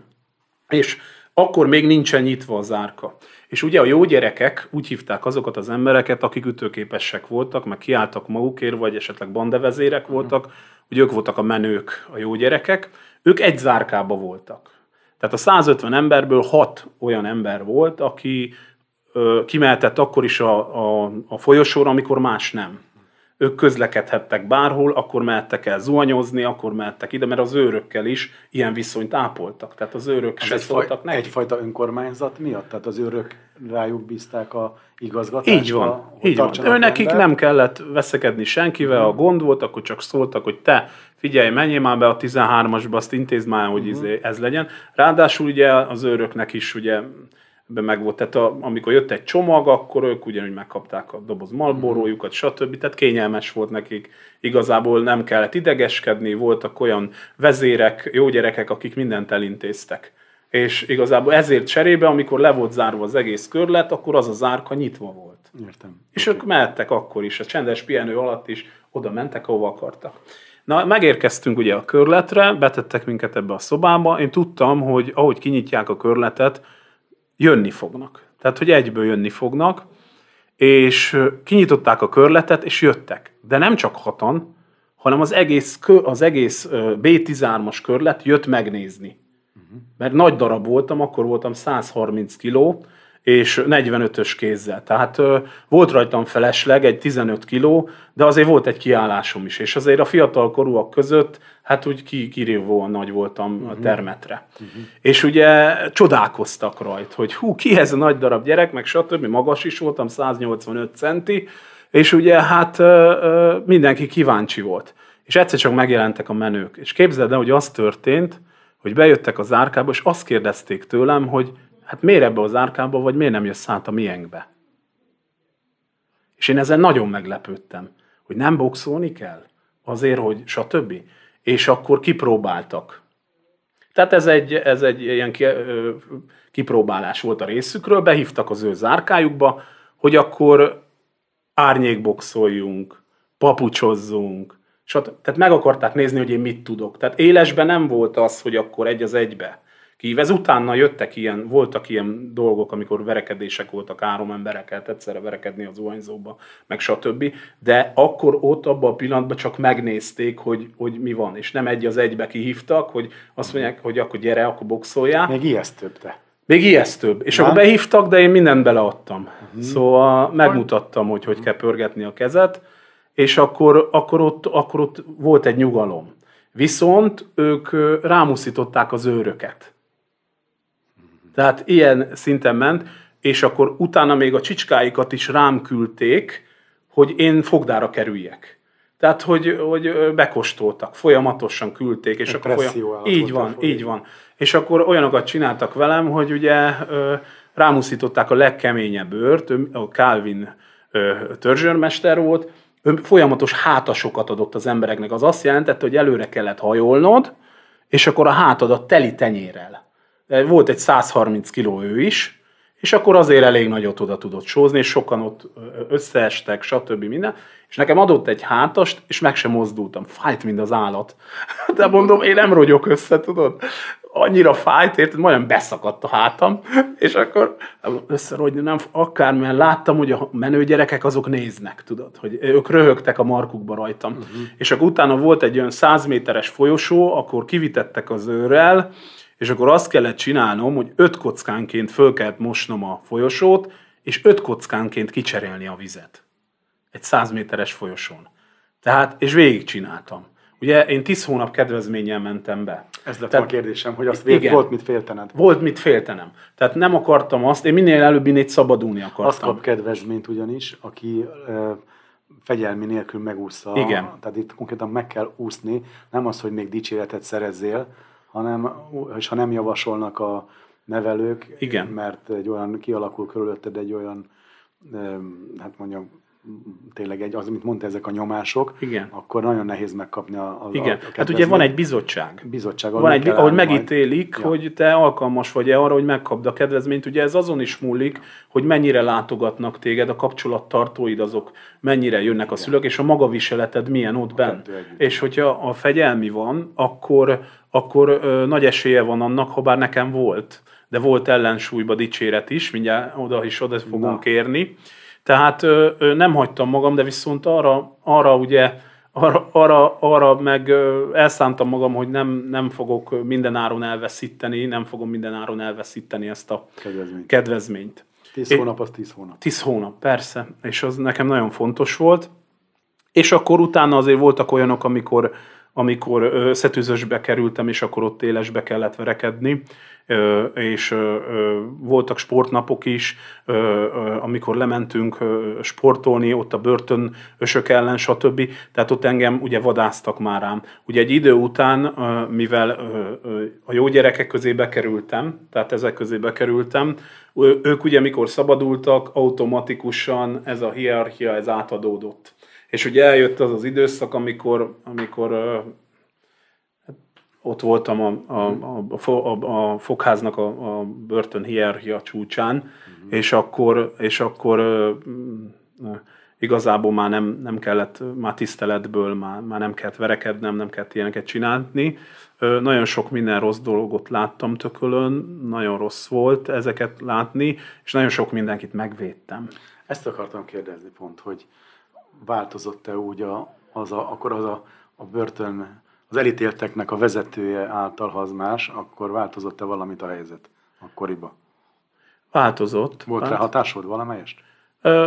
És akkor még nincsen nyitva az árka. És ugye a jó gyerekek úgy hívták azokat az embereket, akik ütőképesek voltak, meg kiálltak magukért, vagy esetleg bandevezérek voltak, hogy mhm. ők voltak a menők, a jó gyerekek, ők egy zárkába voltak. Tehát a 150 emberből 6 olyan ember volt, aki ö, kimeltett akkor is a, a, a folyosóra, amikor más nem. Ők közlekedhettek bárhol, akkor mehettek el zuhanyozni, akkor mehettek ide, mert az őrökkel is ilyen viszonyt ápoltak. Tehát az őrök se szóltak nekik. Egyfajta önkormányzat miatt? Tehát az őrök rájuk bízták a igazgatást? Így van. Így van. Ő nekik nem kellett veszekedni senkivel, a gond volt, akkor csak szóltak, hogy te figyelj, menjél már be a 13-asba, azt intézd már, hogy uh-huh. izé, ez legyen. Ráadásul ugye az őröknek is ugye ebben meg volt, tehát a, amikor jött egy csomag, akkor ők ugyanúgy megkapták a doboz malborójukat, mhm. stb. Tehát kényelmes volt nekik, igazából nem kellett idegeskedni, voltak olyan vezérek, jó gyerekek, akik mindent elintéztek. És igazából ezért cserébe, amikor le volt zárva az egész körlet, akkor az a zárka nyitva volt. Értem. És okay. ők mehettek akkor is, a csendes pihenő alatt is oda mentek, ahova akartak. Na, megérkeztünk ugye a körletre, betettek minket ebbe a szobába, én tudtam, hogy ahogy kinyitják a körletet, jönni fognak. Tehát, hogy egyből jönni fognak, és kinyitották a körletet, és jöttek. De nem csak hatan, hanem az egész, az egész B13-as körlet jött megnézni. Mhm. Mert nagy darab voltam, akkor voltam 130 kiló, és 45-ös kézzel. Tehát ö, volt rajtam felesleg egy 15 kiló, de azért volt egy kiállásom is, és azért a fiatal korúak között hát úgy ki, kirívóan nagy voltam uh-huh. a mhm. termetre. Uh-huh. És ugye csodálkoztak rajt, hogy hú, ki ez a nagy darab gyerek, meg stb. Magas is voltam, 185 centi, és ugye hát ö, ö, mindenki kíváncsi volt. És egyszer csak megjelentek a menők. És képzeld el, hogy az történt, hogy bejöttek az árkába, és azt kérdezték tőlem, hogy hát miért ebbe az árkába, vagy miért nem jössz át a miénkbe? És én ezen nagyon meglepődtem, hogy nem boxolni kell azért, hogy stb. És akkor kipróbáltak. Tehát ez egy, ez egy ilyen kipróbálás volt a részükről, behívtak az ő zárkájukba, hogy akkor árnyékboxoljunk, papucsozzunk, stb. Tehát meg akarták nézni, hogy én mit tudok. Tehát élesben nem volt az, hogy akkor egy az egybe kív. Ez utána jöttek ilyen, voltak ilyen dolgok, amikor verekedések voltak, három embereket egyszerre verekedni az zuhanyzóba, meg stb. De akkor ott abban a pillanatban csak megnézték, hogy, hogy mi van, és nem egy az egybe kihívtak, hogy azt mondják, hogy akkor gyere, akkor boxoljál. Még ijesztőbb, te. Még ijesztőbb. És nem? akkor behívtak, de én mindent beleadtam. Uh-huh. Szóval megmutattam, hogy hogy kell pörgetni a kezet, és akkor, akkor, ott, akkor ott volt egy nyugalom. Viszont ők rámuszították az őröket. Tehát ilyen szinten ment, és akkor utána még a csicskáikat is rám küldték, hogy én fogdára kerüljek. Tehát, hogy, hogy bekostoltak, folyamatosan küldték. És akkor olyan, így van, így van. És akkor olyanokat csináltak velem, hogy ugye rámuszították a legkeményebb őrt, Calvin törzsörmester volt, ő folyamatos hátasokat adott az embereknek. Az azt jelentette, hogy előre kellett hajolnod, és akkor a hátadat teli tenyérrel volt egy 130 kiló ő is, és akkor azért elég nagyot oda tudott sózni, és sokan ott összeestek, stb. minden, és nekem adott egy hátast, és meg sem mozdultam. Fájt, mint az állat. De mondom, én nem rogyok össze, tudod? Annyira fájt, érted? Majdnem beszakadt a hátam, és akkor összerogyni nem akár, mert láttam, hogy a menő gyerekek azok néznek, tudod, hogy ők röhögtek a markukba rajtam. Uh-huh. És akkor utána volt egy olyan 100 méteres folyosó, akkor kivitettek az őrrel, és akkor azt kellett csinálnom, hogy öt kockánként föl kellett mosnom a folyosót, és öt kockánként kicserélni a vizet. Egy 100 méteres folyosón. Tehát, és végigcsináltam. Ugye én 10 hónap kedvezménnyel mentem be. Ez lett Tehát, a kérdésem, hogy azt igen, volt mit féltened. Volt mit féltenem. Tehát nem akartam azt, én minél előbb minél szabadulni akartam. Azt kap kedvezményt ugyanis, aki ö, fegyelmi nélkül megúszta. Igen. Tehát itt konkrétan meg kell úszni, nem az, hogy még dicséretet szerezzél, hanem, és ha nem javasolnak a nevelők, Igen. mert egy olyan kialakul körülötted egy olyan, hát mondjam, tényleg egy, az, amit mondta, ezek a nyomások, Igen. akkor nagyon nehéz megkapni a, a Igen. A hát ugye van egy bizottság. Bizottság. Van egy, ahogy megítélik, ja. hogy te alkalmas vagy-e arra, hogy megkapd a kedvezményt. Ugye ez azon is múlik, hogy mennyire látogatnak téged, a kapcsolattartóid azok mennyire jönnek Igen. a szülők, és a magaviseleted milyen ott benn. És hogyha a fegyelmi van, akkor, akkor ö, nagy esélye van annak, ha bár nekem volt, de volt ellensúlyba dicséret is, mindjárt oda is oda fogunk Na. érni, tehát ö, ö, nem hagytam magam, de viszont arra, arra ugye, arra, arra, arra meg ö, elszántam magam, hogy nem, nem fogok minden áron elveszíteni, nem fogom minden áron elveszíteni ezt a kedvezményt. kedvezményt. Tíz é, hónap az tíz hónap. Tíz hónap, persze. És az nekem nagyon fontos volt. És akkor utána azért voltak olyanok, amikor amikor szetűzösbe kerültem, és akkor ott élesbe kellett verekedni, és voltak sportnapok is, amikor lementünk sportolni, ott a börtön ösök ellen, stb. Tehát ott engem ugye vadáztak már rám. Ugye egy idő után, mivel a jó gyerekek közé bekerültem, tehát ezek közé bekerültem, ők ugye mikor szabadultak, automatikusan ez a hierarchia ez átadódott és ugye eljött az az időszak, amikor, amikor ott voltam a, a, a, a, a fogháznak a, a börtön hierarchia csúcsán, uh-huh. és akkor, és akkor igazából már nem, nem kellett, már tiszteletből, már, már nem kellett verekednem, nem kellett ilyeneket csinálni. Ö, nagyon sok minden rossz dolgot láttam tökölön, nagyon rossz volt ezeket látni, és nagyon sok mindenkit megvédtem. Ezt akartam kérdezni pont, hogy változott-e úgy a, az a, akkor az a, a börtön, az elítélteknek a vezetője által, ha az más, akkor változott-e valamit a helyzet akkoriban? Változott. Volt hát. rá hatásod valamelyest?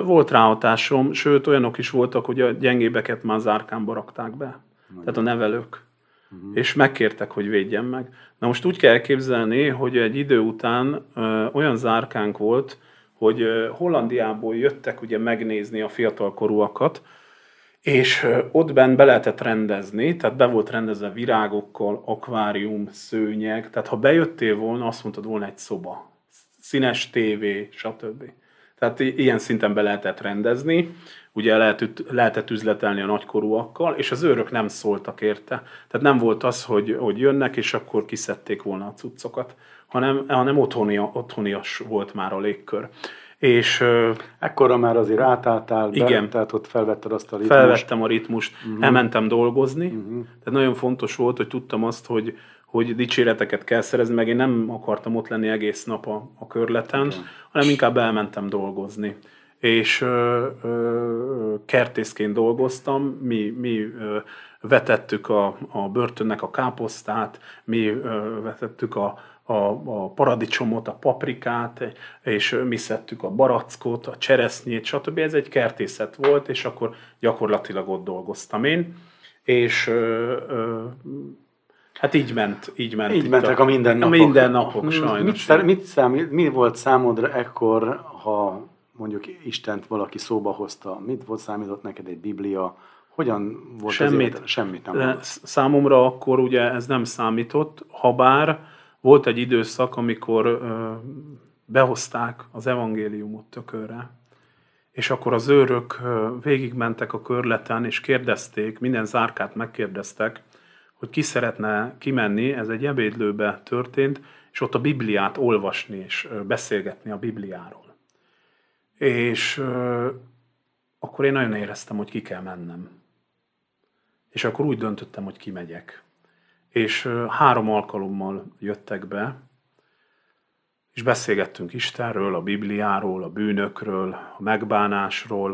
Volt rá hatásom, sőt olyanok is voltak, hogy a gyengébeket már zárkámba rakták be. Nagyon. Tehát a nevelők. Uh-huh. És megkértek, hogy védjen meg. Na most úgy kell elképzelni, hogy egy idő után ö, olyan zárkánk volt, hogy Hollandiából jöttek ugye megnézni a fiatalkorúakat, és ott benn be lehetett rendezni, tehát be volt rendezve virágokkal, akvárium, szőnyeg, tehát ha bejöttél volna, azt mondtad volna egy szoba, színes tévé, stb. Tehát ilyen szinten be lehetett rendezni, ugye lehet, lehetett üzletelni a nagykorúakkal, és az őrök nem szóltak érte. Tehát nem volt az, hogy, hogy jönnek, és akkor kiszedték volna a cuccokat hanem, hanem otthonia, otthonias volt már a légkör. És, Ekkora már azért átálltál, igen, be, tehát ott felvetted azt a ritmust. Felvettem a ritmust, uh-huh. elmentem dolgozni, uh-huh. tehát nagyon fontos volt, hogy tudtam azt, hogy, hogy dicséreteket kell szerezni, meg én nem akartam ott lenni egész nap a, a körleten, okay. hanem inkább elmentem dolgozni. És ö, ö, kertészként dolgoztam, mi, mi ö, vetettük a, a börtönnek a káposztát, mi ö, vetettük a, a, a paradicsomot, a paprikát, és mi szedtük a barackot, a cseresznyét, stb. Ez egy kertészet volt, és akkor gyakorlatilag ott dolgoztam én, és ö, ö, hát így ment, így ment. Így mentek a, a mindennapok. A mindennapok, sajnos. Mit, szám, mit szám, mi volt számodra ekkor, ha mondjuk Istent valaki szóba hozta? Mit volt számított neked egy biblia, hogyan volt Semmit. az Semmit nem volt. Számomra akkor ugye ez nem számított, habár volt egy időszak, amikor behozták az evangéliumot tökörre, és akkor az őrök végigmentek a körleten, és kérdezték, minden zárkát megkérdeztek, hogy ki szeretne kimenni, ez egy ebédlőbe történt, és ott a Bibliát olvasni és beszélgetni a Bibliáról. És akkor én nagyon éreztem, hogy ki kell mennem. És akkor úgy döntöttem, hogy kimegyek és három alkalommal jöttek be, és beszélgettünk Istenről, a Bibliáról, a bűnökről, a megbánásról,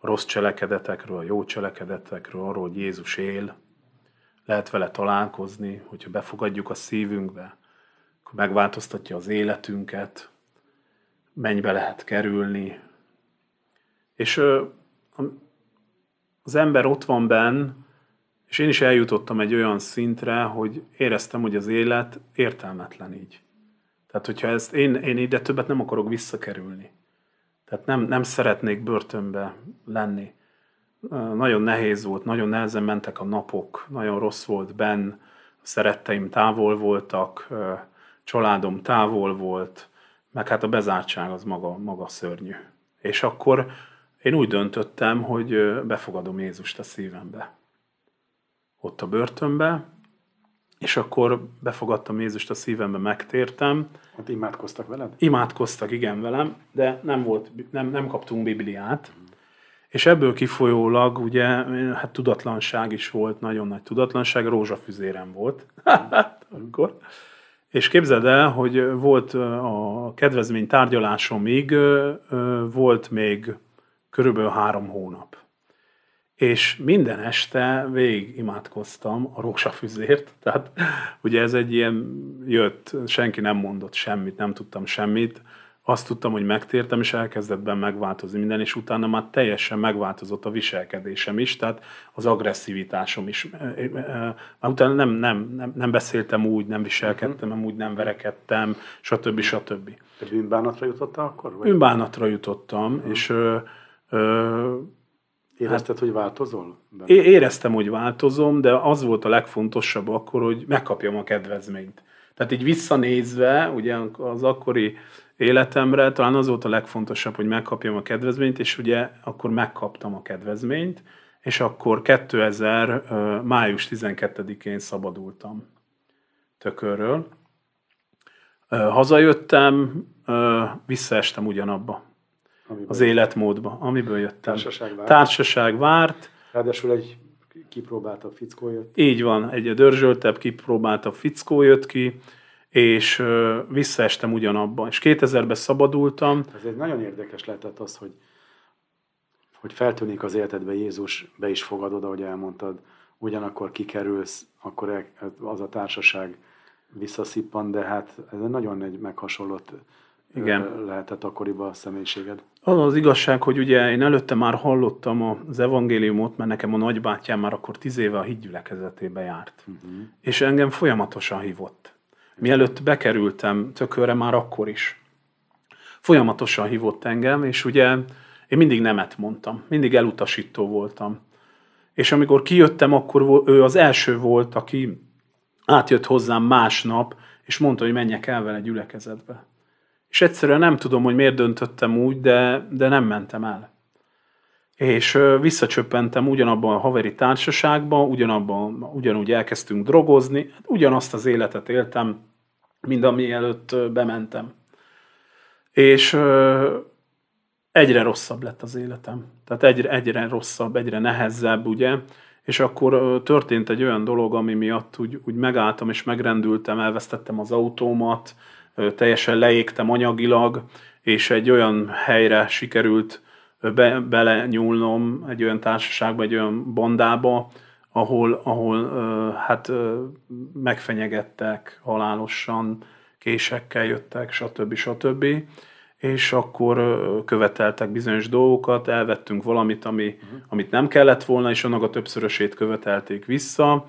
a rossz cselekedetekről, a jó cselekedetekről, arról, hogy Jézus él, lehet vele találkozni, hogyha befogadjuk a szívünkbe, akkor megváltoztatja az életünket, mennybe lehet kerülni. És az ember ott van benne, és én is eljutottam egy olyan szintre, hogy éreztem, hogy az élet értelmetlen így. Tehát, hogyha ezt én, én ide többet nem akarok visszakerülni. Tehát nem, nem szeretnék börtönbe lenni. Nagyon nehéz volt, nagyon nehezen mentek a napok, nagyon rossz volt benn, a szeretteim távol voltak, családom távol volt, meg hát a bezártság az maga, maga szörnyű. És akkor én úgy döntöttem, hogy befogadom Jézust a szívembe ott a börtönbe, és akkor befogadtam Jézust a szívembe, megtértem. Hát imádkoztak veled? Imádkoztak, igen, velem, de nem, volt, nem, nem kaptunk Bibliát. És ebből kifolyólag ugye hát tudatlanság is volt, nagyon nagy tudatlanság, rózsafüzérem volt. akkor. És képzeld el, hogy volt a kedvezmény tárgyalásomig, volt még körülbelül három hónap és minden este végig imádkoztam a rózsafüzért, tehát ugye ez egy ilyen jött, senki nem mondott semmit, nem tudtam semmit, azt tudtam, hogy megtértem, és elkezdett benne megváltozni minden, és utána már teljesen megváltozott a viselkedésem is, tehát az agresszivitásom is. Már utána nem, nem, nem, nem beszéltem úgy, nem viselkedtem, nem mhm. úgy nem verekedtem, stb. Mhm. stb. Te bűnbánatra jutottál akkor? Vagy? Bűnbánatra jutottam, uh-huh. és ö, ö, Érezted, hát, hogy változol? De... Éreztem, hogy változom, de az volt a legfontosabb akkor, hogy megkapjam a kedvezményt. Tehát így visszanézve, ugye az akkori életemre talán az volt a legfontosabb, hogy megkapjam a kedvezményt, és ugye akkor megkaptam a kedvezményt, és akkor 2000. május 12-én szabadultam tökörről. Hazajöttem, visszaestem ugyanabba. Amiből az életmódba, amiből jöttem. Társaság várt. Társaság várt. Ráadásul egy kipróbáltabb fickó jött. Így van, egy dörzsöltebb, kipróbáltabb fickó jött ki, és visszaestem ugyanabban. És 2000-ben szabadultam. Ez egy nagyon érdekes lehetett az, hogy, hogy feltűnik az életedbe Jézus, be is fogadod, ahogy elmondtad, ugyanakkor kikerülsz, akkor e- hát az a társaság visszaszippan, de hát ez nagyon egy meghasonlott Igen. lehetett akkoriban a személyiséged. Az az igazság, hogy ugye én előtte már hallottam az evangéliumot, mert nekem a nagybátyám már akkor tíz éve a hídgyülekezetébe járt. Uh-huh. És engem folyamatosan hívott. Mielőtt bekerültem tökörre, már akkor is. Folyamatosan hívott engem, és ugye én mindig nemet mondtam, mindig elutasító voltam. És amikor kijöttem, akkor ő az első volt, aki átjött hozzám másnap, és mondta, hogy menjek el vele gyülekezetbe és egyszerűen nem tudom, hogy miért döntöttem úgy, de, de nem mentem el. És visszacsöppentem ugyanabban a haveri társaságban, ugyanabban, ugyanúgy elkezdtünk drogozni, hát ugyanazt az életet éltem, mint előtt bementem. És egyre rosszabb lett az életem. Tehát egyre, egyre rosszabb, egyre nehezebb, ugye? És akkor történt egy olyan dolog, ami miatt úgy, úgy megálltam és megrendültem, elvesztettem az autómat, teljesen leégtem anyagilag, és egy olyan helyre sikerült be, bele nyúlnom, egy olyan társaságba, egy olyan bandába, ahol, ahol hát megfenyegettek halálosan, késekkel jöttek, stb. stb. És akkor követeltek bizonyos dolgokat, elvettünk valamit, ami, uh-huh. amit nem kellett volna, és annak a többszörösét követelték vissza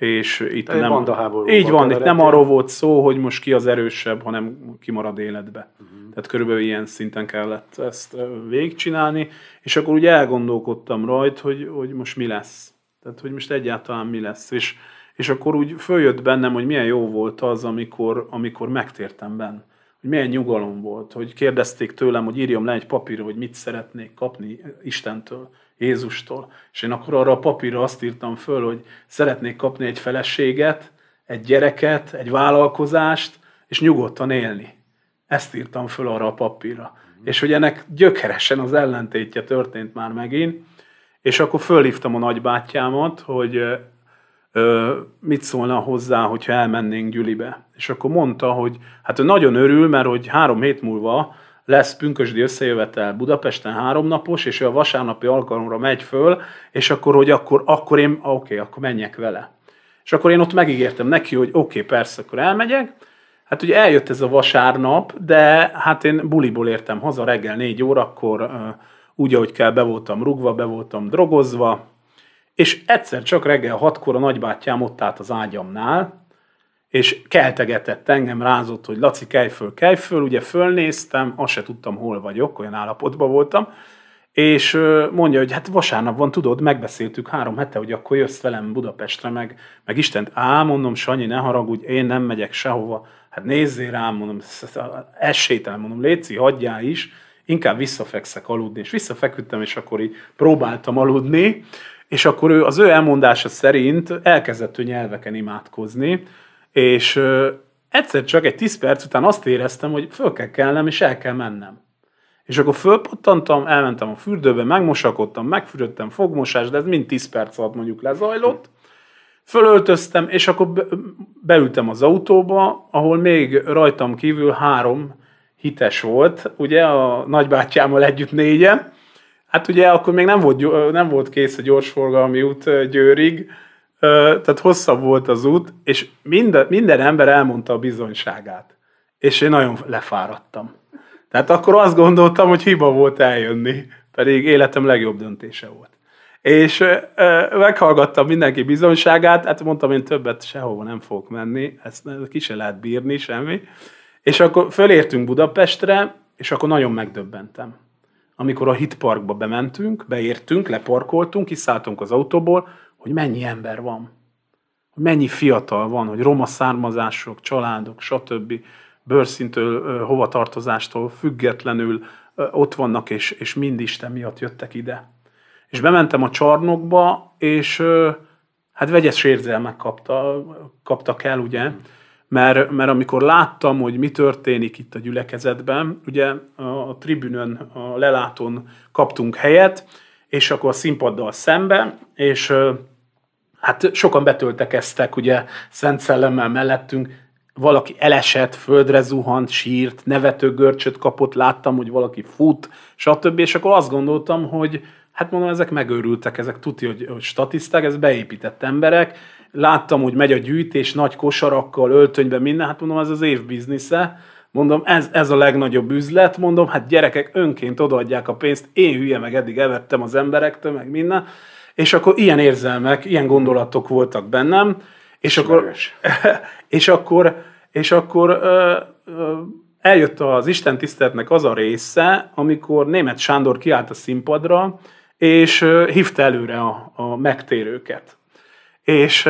és itt nem... Banda háború így van, itt nem arról volt szó, hogy most ki az erősebb, hanem ki marad életbe. Uh-huh. Tehát körülbelül ilyen szinten kellett ezt végigcsinálni, és akkor úgy elgondolkodtam rajt, hogy, hogy most mi lesz. Tehát, hogy most egyáltalán mi lesz. És, és akkor úgy följött bennem, hogy milyen jó volt az, amikor, amikor megtértem benne hogy milyen nyugalom volt, hogy kérdezték tőlem, hogy írjam le egy papírra, hogy mit szeretnék kapni Istentől. Jézustól. És én akkor arra a papírra azt írtam föl, hogy szeretnék kapni egy feleséget, egy gyereket, egy vállalkozást, és nyugodtan élni. Ezt írtam föl arra a papírra. Mm. És hogy ennek gyökeresen az ellentétje történt már megint, és akkor fölhívtam a nagybátyámat, hogy ö, mit szólna hozzá, hogyha elmennénk Gyülibe. És akkor mondta, hogy hát ő nagyon örül, mert hogy három hét múlva lesz pünkösdi összejövetel Budapesten háromnapos, és ő a vasárnapi alkalomra megy föl, és akkor, hogy akkor, akkor én, ah, oké, okay, akkor menjek vele. És akkor én ott megígértem neki, hogy oké, okay, persze, akkor elmegyek. Hát ugye eljött ez a vasárnap, de hát én buliból értem haza reggel négy órakor, úgy, ahogy kell, be voltam rugva, be voltam drogozva, és egyszer csak reggel hatkor a nagybátyám ott állt az ágyamnál, és keltegetett engem, rázott, hogy Laci, kelj föl, kelj föl, ugye fölnéztem, azt se tudtam, hol vagyok, olyan állapotban voltam, és mondja, hogy hát vasárnap van, tudod, megbeszéltük három hete, hogy akkor jössz velem Budapestre, meg, meg Isten, á, mondom, Sanyi, ne haragudj, én nem megyek sehova, hát nézzél rám, mondom, esélytelen, mondom, Léci, hagyjál is, inkább visszafekszek aludni, és visszafeküdtem, és akkor így próbáltam aludni, és akkor ő, az ő elmondása szerint elkezdett ő nyelveken imádkozni, és ö, egyszer csak egy tíz perc után azt éreztem, hogy föl kell kelnem, és el kell mennem. És akkor fölpottantam, elmentem a fürdőbe, megmosakodtam, megfürödtem, fogmosás, de ez mind 10 perc alatt mondjuk lezajlott. Fölöltöztem, és akkor be, beültem az autóba, ahol még rajtam kívül három hites volt, ugye a nagybátyámmal együtt négyen. Hát ugye akkor még nem volt, nem volt kész a gyorsforgalmi út Győrig, tehát hosszabb volt az út, és minden, minden ember elmondta a bizonyságát. És én nagyon lefáradtam. Tehát akkor azt gondoltam, hogy hiba volt eljönni, pedig életem legjobb döntése volt. És meghallgattam mindenki bizonyságát, hát mondtam, én többet sehova nem fogok menni, ezt ki se lehet bírni, semmi. És akkor fölértünk Budapestre, és akkor nagyon megdöbbentem. Amikor a hitparkba bementünk, beértünk, leparkoltunk, kiszálltunk az autóból, hogy mennyi ember van, hogy mennyi fiatal van, hogy roma származások, családok, stb. bőrszintől, hovatartozástól függetlenül ott vannak, és, és mind Isten miatt jöttek ide. És bementem a csarnokba, és hát vegyes érzelmek kapta, kaptak el, ugye, mert, mert amikor láttam, hogy mi történik itt a gyülekezetben, ugye a tribünön, a lelátón kaptunk helyet, és akkor a színpaddal szemben és hát sokan betöltekeztek, ugye Szent Szellemmel mellettünk, valaki elesett, földre zuhant, sírt, nevető görcsöt kapott, láttam, hogy valaki fut, stb. És akkor azt gondoltam, hogy hát mondom, ezek megőrültek, ezek tuti, hogy, hogy statiszták, ez beépített emberek. Láttam, hogy megy a gyűjtés nagy kosarakkal, öltönyben, minden, hát mondom, ez az év biznisze Mondom, ez, ez a legnagyobb üzlet, mondom, hát gyerekek önként odaadják a pénzt, én hülye meg eddig evettem az emberektől, meg minden. És akkor ilyen érzelmek, ilyen gondolatok voltak bennem, és Smerges. akkor, és akkor, és akkor ö, ö, eljött az Isten tiszteletnek az a része, amikor német Sándor kiállt a színpadra, és hívta előre a, a megtérőket. És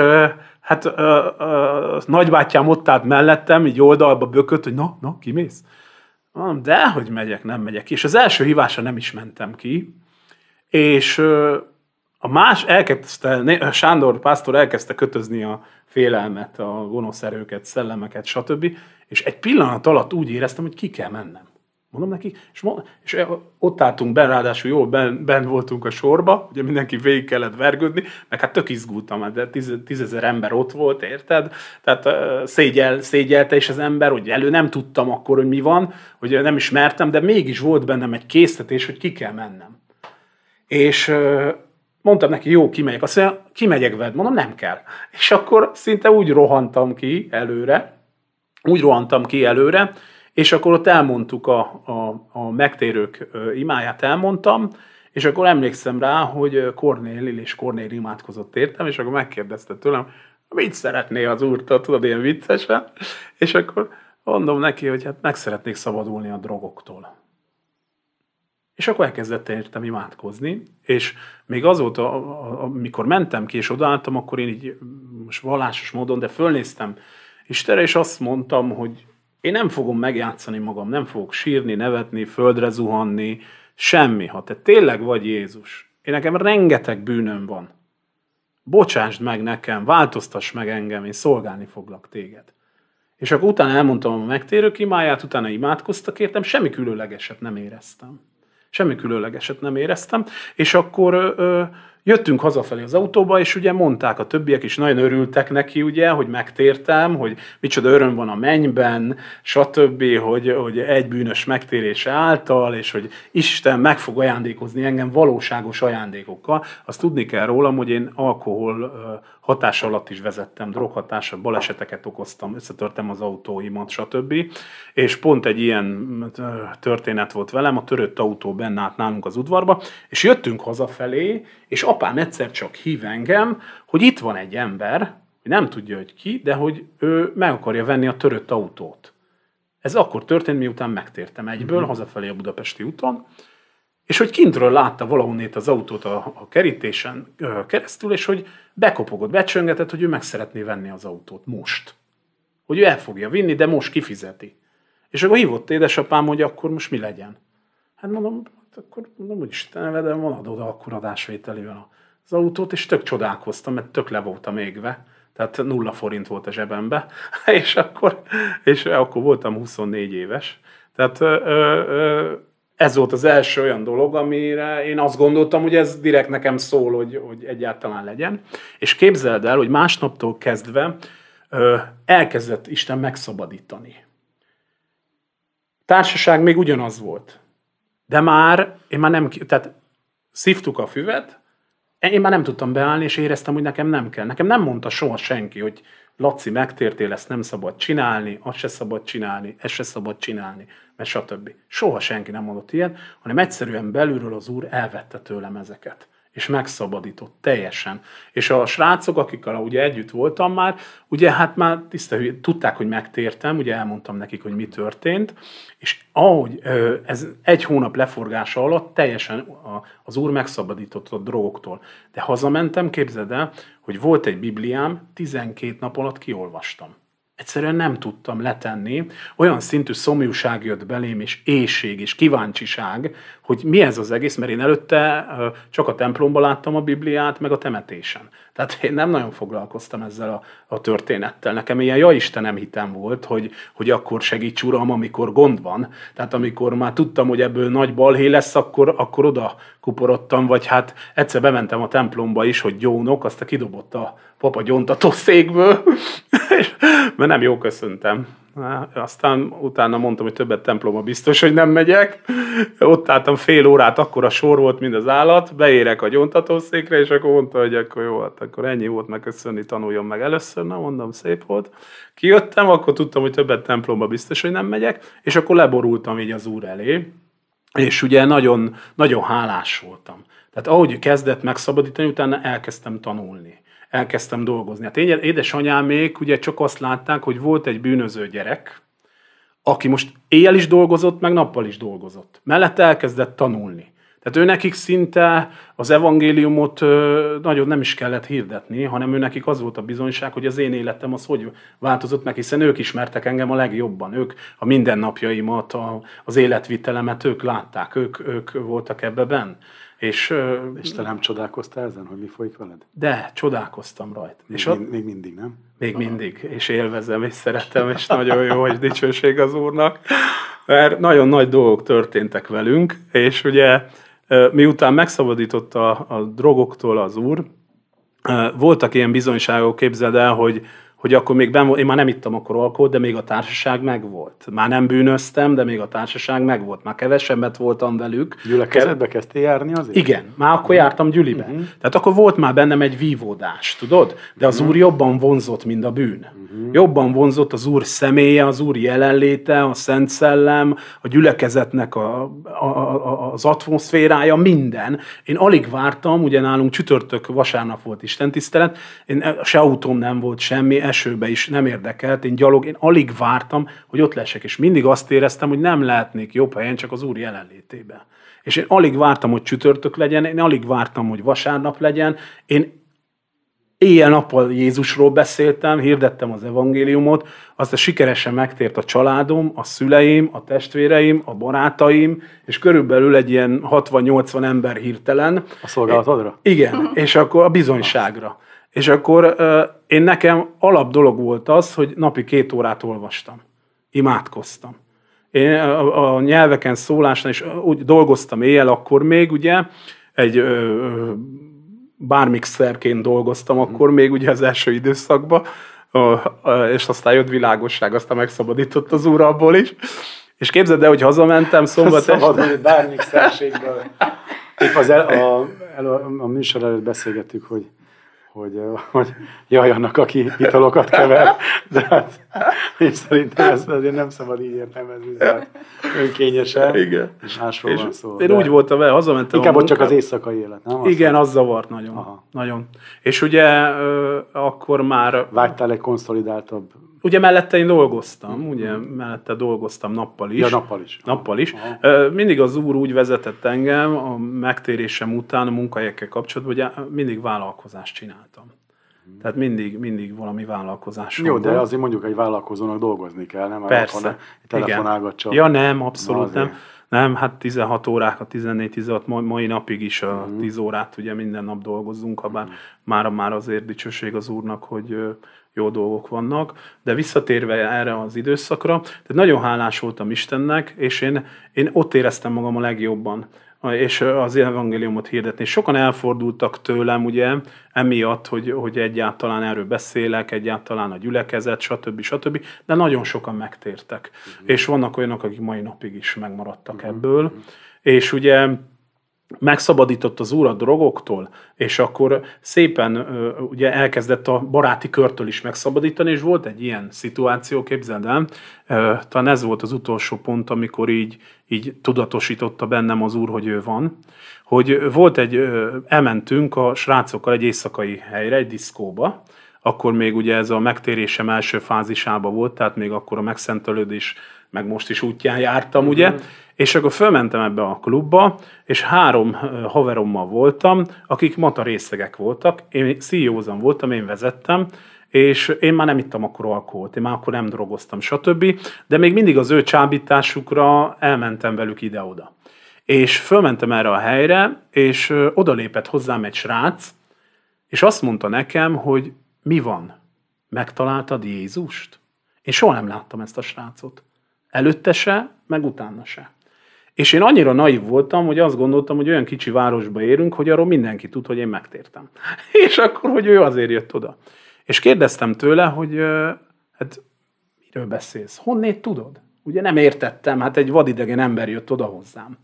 Hát ö, ö, nagybátyám ott állt mellettem, így oldalba bökött, hogy na, na, kimész? de, hogy megyek, nem megyek ki. És az első hívásra nem is mentem ki. És ö, a más elkezdte, Sándor pásztor elkezdte kötözni a félelmet, a gonosz erőket, szellemeket, stb. És egy pillanat alatt úgy éreztem, hogy ki kell mennem. Mondom neki, és, ma, és e- ott álltunk ben, ráadásul jól ben, ben voltunk a sorba, ugye mindenki végig kellett vergődni, meg hát tök izgultam, hát, de tízezer ember ott volt, érted? Tehát uh, szégyel, szégyelte is az ember, hogy elő nem tudtam akkor, hogy mi van, hogy nem ismertem, de mégis volt bennem egy késztetés, hogy ki kell mennem. És uh, mondtam neki, jó, kimegyek. Azt mondja, kimegyek veled, mondom, nem kell. És akkor szinte úgy rohantam ki előre, úgy rohantam ki előre, és akkor ott elmondtuk a, a, a megtérők imáját, elmondtam, és akkor emlékszem rá, hogy Kornél és Kornél imádkozott értem, és akkor megkérdezte tőlem, mit szeretné az úrtól, tudod, ilyen viccesen, és akkor mondom neki, hogy hát meg szeretnék szabadulni a drogoktól. És akkor elkezdett értem imádkozni, és még azóta, amikor mentem ki és odaálltam, akkor én így most vallásos módon, de fölnéztem Istenre, és azt mondtam, hogy én nem fogom megjátszani magam, nem fogok sírni, nevetni, földre zuhanni, semmi. Ha te tényleg vagy Jézus, én nekem rengeteg bűnöm van. Bocsásd meg nekem, változtass meg engem, én szolgálni foglak téged. És akkor utána elmondtam a megtérők imáját, utána imádkoztak értem, semmi különlegeset nem éreztem. Semmi különlegeset nem éreztem, és akkor ö, ö, Jöttünk hazafelé az autóba, és ugye mondták a többiek is, nagyon örültek neki, ugye, hogy megtértem, hogy micsoda öröm van a mennyben, stb., hogy, hogy egy bűnös megtérése által, és hogy Isten meg fog ajándékozni engem valóságos ajándékokkal. Azt tudni kell rólam, hogy én alkohol hatás alatt is vezettem, droghatása, baleseteket okoztam, összetörtem az autóimat, stb. És pont egy ilyen mm, történet volt velem, a törött autó benne állt nálunk az udvarba, és jöttünk hazafelé, és apám egyszer csak hív engem, hogy itt van egy ember, nem tudja, hogy ki, de hogy ő meg akarja venni a törött autót. Ez akkor történt, miután megtértem egyből, uh-huh. hazafelé a budapesti úton, és hogy kintről látta valahonnét az autót a, a kerítésen keresztül, és hogy bekopogott, becsöngetett, hogy ő meg szeretné venni az autót most. Hogy ő el fogja vinni, de most kifizeti. És akkor hívott édesapám, hogy akkor most mi legyen. Hát mondom, hát akkor mondom, úgyis te nevedem, van oda akkor adásvételével az autót, és tök csodálkoztam, mert tök le voltam égve. Tehát nulla forint volt a zsebembe, és akkor, és akkor voltam 24 éves. Tehát ö, ö, ez volt az első olyan dolog, amire én azt gondoltam, hogy ez direkt nekem szól, hogy, hogy egyáltalán legyen. És képzeld el, hogy másnaptól kezdve ö, elkezdett Isten megszabadítani. Társaság még ugyanaz volt. De már, én már nem, tehát szívtuk a füvet, én már nem tudtam beállni, és éreztem, hogy nekem nem kell. Nekem nem mondta soha senki, hogy Laci, megtértél, ezt nem szabad csinálni, azt se szabad csinálni, ezt se szabad csinálni mert stb. Soha senki nem mondott ilyen, hanem egyszerűen belülről az úr elvette tőlem ezeket és megszabadított teljesen. És a srácok, akikkel ugye együtt voltam már, ugye hát már tiszta, tudták, hogy megtértem, ugye elmondtam nekik, hogy mi történt, és ahogy ez egy hónap leforgása alatt teljesen az úr megszabadított a drogoktól. De hazamentem, képzeld el, hogy volt egy bibliám, 12 nap alatt kiolvastam. Egyszerűen nem tudtam letenni. Olyan szintű szomjúság jött belém, és éjség, és kíváncsiság, hogy mi ez az egész, mert én előtte csak a templomban láttam a Bibliát, meg a temetésen. Tehát én nem nagyon foglalkoztam ezzel a, a történettel. Nekem ilyen ja Istenem hitem volt, hogy, hogy akkor segíts Uram, amikor gond van. Tehát amikor már tudtam, hogy ebből nagy balhé lesz, akkor, akkor oda kuporodtam, vagy hát egyszer bementem a templomba is, hogy gyónok, azt a kidobott a, papa gyontató székből, mert nem jó köszöntem. Aztán utána mondtam, hogy többet templomba biztos, hogy nem megyek. Ott álltam fél órát, akkor a sor volt, mint az állat, beérek a gyontatószékre, és akkor mondta, hogy akkor jó, hát akkor ennyi volt megköszönni, tanuljon meg először, na mondom, szép volt. Kijöttem, akkor tudtam, hogy többet templomba biztos, hogy nem megyek, és akkor leborultam így az úr elé, és ugye nagyon, nagyon hálás voltam. Tehát ahogy kezdett megszabadítani, utána elkezdtem tanulni elkezdtem dolgozni. Hát én, még ugye csak azt látták, hogy volt egy bűnöző gyerek, aki most éjjel is dolgozott, meg nappal is dolgozott. Mellette elkezdett tanulni. Tehát ő nekik szinte az evangéliumot nagyon nem is kellett hirdetni, hanem ő nekik az volt a bizonyság, hogy az én életem az hogy változott meg, hiszen ők ismertek engem a legjobban. Ők a mindennapjaimat, az életvitelemet ők látták, ők, ők voltak ebbe benne. És, és te nem csodálkoztál ezen, hogy mi folyik veled? De, csodálkoztam rajta. Még, és ott, még, még mindig, nem? Még Aha. mindig, és élvezem, és szeretem, és nagyon jó, hogy dicsőség az Úrnak, mert nagyon nagy dolgok történtek velünk, és ugye miután megszabadította a, a drogoktól az Úr, voltak ilyen bizonyságok, képzeld el, hogy hogy akkor még ben, én már nem ittam akkor alkot, de még a társaság megvolt. Már nem bűnöztem, de még a társaság megvolt. Már kevesebbet voltam velük. Gyülekezetbe kezdtél járni azért? Igen, már akkor mhm. jártam Gyülibe. Mm-hmm. Tehát akkor volt már bennem egy vívódás, tudod? De az mm. úr jobban vonzott, mint a bűn. mm Mm. Jobban vonzott az Úr személye, az Úr jelenléte, a Szent Szellem, a gyülekezetnek a, a, a, az atmoszférája, minden. Én alig vártam, ugye nálunk csütörtök, vasárnap volt tisztelet, én, e, se autóm nem volt semmi, esőbe is nem érdekelt, én gyalog, én alig vártam, hogy ott leszek és mindig azt éreztem, hogy nem lehetnék jobb helyen, csak az Úr jelenlétében. És én alig vártam, hogy csütörtök legyen, én alig vártam, hogy vasárnap legyen. Én éjjel-nappal Jézusról beszéltem, hirdettem az evangéliumot, azt a sikeresen megtért a családom, a szüleim, a testvéreim, a barátaim, és körülbelül egy ilyen 60-80 ember hirtelen. A szolgálatodra? Igen, és akkor a bizonyságra. És akkor én nekem alap dolog volt az, hogy napi két órát olvastam. Imádkoztam. Én a, nyelveken szólásnál és úgy dolgoztam éjjel akkor még, ugye, egy ö, bármixerként dolgoztam mhm. akkor, még ugye az első időszakban, és aztán jött világosság, aztán megszabadított az úr abból is. És képzeld el, hogy hazamentem szombat este. Szabad, hogy Bármixerségből. Épp az el, a, el, a, a műsor előtt beszélgettük, hogy hogy, hogy jaj annak, aki italokat kever, de hát én szerintem ezt azért nem szabad így értelmezni, tehát önkényesen, Igen. és másról és van szó. Én úgy voltam vele, hazamentem Inkább a csak az éjszakai élet, nem? Igen, az zavart nagyon. Aha. nagyon. És ugye akkor már... Vágytál egy konszolidáltabb Ugye mellette én dolgoztam, mm. ugye mm-hmm. mellette dolgoztam nappal is. Ja, nappal is. Nappal is. Aha. Mindig az úr úgy vezetett engem a megtérésem után a munkahelyekkel kapcsolatban, hogy mindig vállalkozást csináltam. Mm-hmm. Tehát mindig, mindig valami vállalkozás. Jó, de azért mondjuk egy vállalkozónak dolgozni kell, nem? Persze. Telefonálgat csak. Ja, nem, abszolút nem. Nem, hát 16 a 14-16, mai napig is a 10 mm-hmm. órát ugye minden nap dolgozunk, ha bár már azért dicsőség az úrnak, hogy jó dolgok vannak, de visszatérve erre az időszakra, tehát nagyon hálás voltam Istennek, és én, én ott éreztem magam a legjobban és az evangéliumot hirdetni. Sokan elfordultak tőlem, ugye, emiatt, hogy, hogy egyáltalán erről beszélek, egyáltalán a gyülekezet, stb. stb. De nagyon sokan megtértek. Uh-huh. És vannak olyanok, akik mai napig is megmaradtak uh-huh. ebből. Uh-huh. És ugye megszabadított az úr a drogoktól, és akkor szépen ugye elkezdett a baráti körtől is megszabadítani, és volt egy ilyen szituáció, képzeld el, talán ez volt az utolsó pont, amikor így, így tudatosította bennem az úr, hogy ő van, hogy volt egy, elmentünk a srácokkal egy éjszakai helyre, egy diszkóba, akkor még ugye ez a megtérésem első fázisába volt, tehát még akkor a megszentelődés meg most is útján jártam, mm ugye, mhm. és akkor fölmentem ebbe a klubba, és három haverommal voltam, akik mata részegek voltak, én ceo voltam, én vezettem, és én már nem ittam akkor alkoholt, én már akkor nem drogoztam, stb. De még mindig az ő csábításukra elmentem velük ide-oda. És fölmentem erre a helyre, és odalépett hozzám egy srác, és azt mondta nekem, hogy mi van? Megtaláltad Jézust? Én soha nem láttam ezt a srácot. Előtte se, meg utána se. És én annyira naiv voltam, hogy azt gondoltam, hogy olyan kicsi városba érünk, hogy arról mindenki tud, hogy én megtértem. És akkor, hogy ő azért jött oda. És kérdeztem tőle, hogy hát miről beszélsz? Honnét tudod? Ugye nem értettem, hát egy vadidegen ember jött oda hozzám.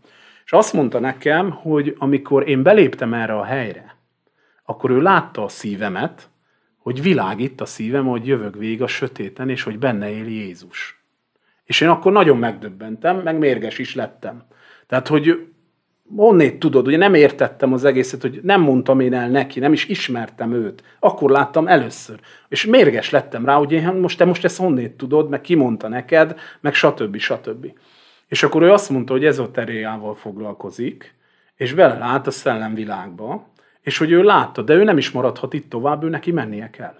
És azt mondta nekem, hogy amikor én beléptem erre a helyre, akkor ő látta a szívemet, hogy világít a szívem, hogy jövök végig a sötéten, és hogy benne él Jézus. És én akkor nagyon megdöbbentem, meg mérges is lettem. Tehát, hogy onnét tudod, ugye nem értettem az egészet, hogy nem mondtam én el neki, nem is ismertem őt. Akkor láttam először. És mérges lettem rá, hogy én, hát most te most ezt honnét tudod, meg kimondta neked, meg stb. stb. És akkor ő azt mondta, hogy ezoteriával foglalkozik, és belelát a szellemvilágba, és hogy ő látta, de ő nem is maradhat itt tovább, ő neki mennie kell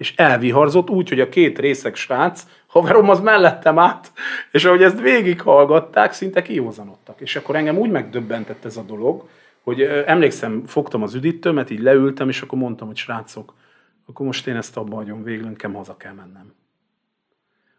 és elviharzott úgy, hogy a két részek srác, haverom az mellettem át, és ahogy ezt végighallgatták, szinte kihozanodtak. És akkor engem úgy megdöbbentett ez a dolog, hogy emlékszem, fogtam az üdítőmet, így leültem, és akkor mondtam, hogy srácok, akkor most én ezt abba hagyom, végül nekem haza kell mennem.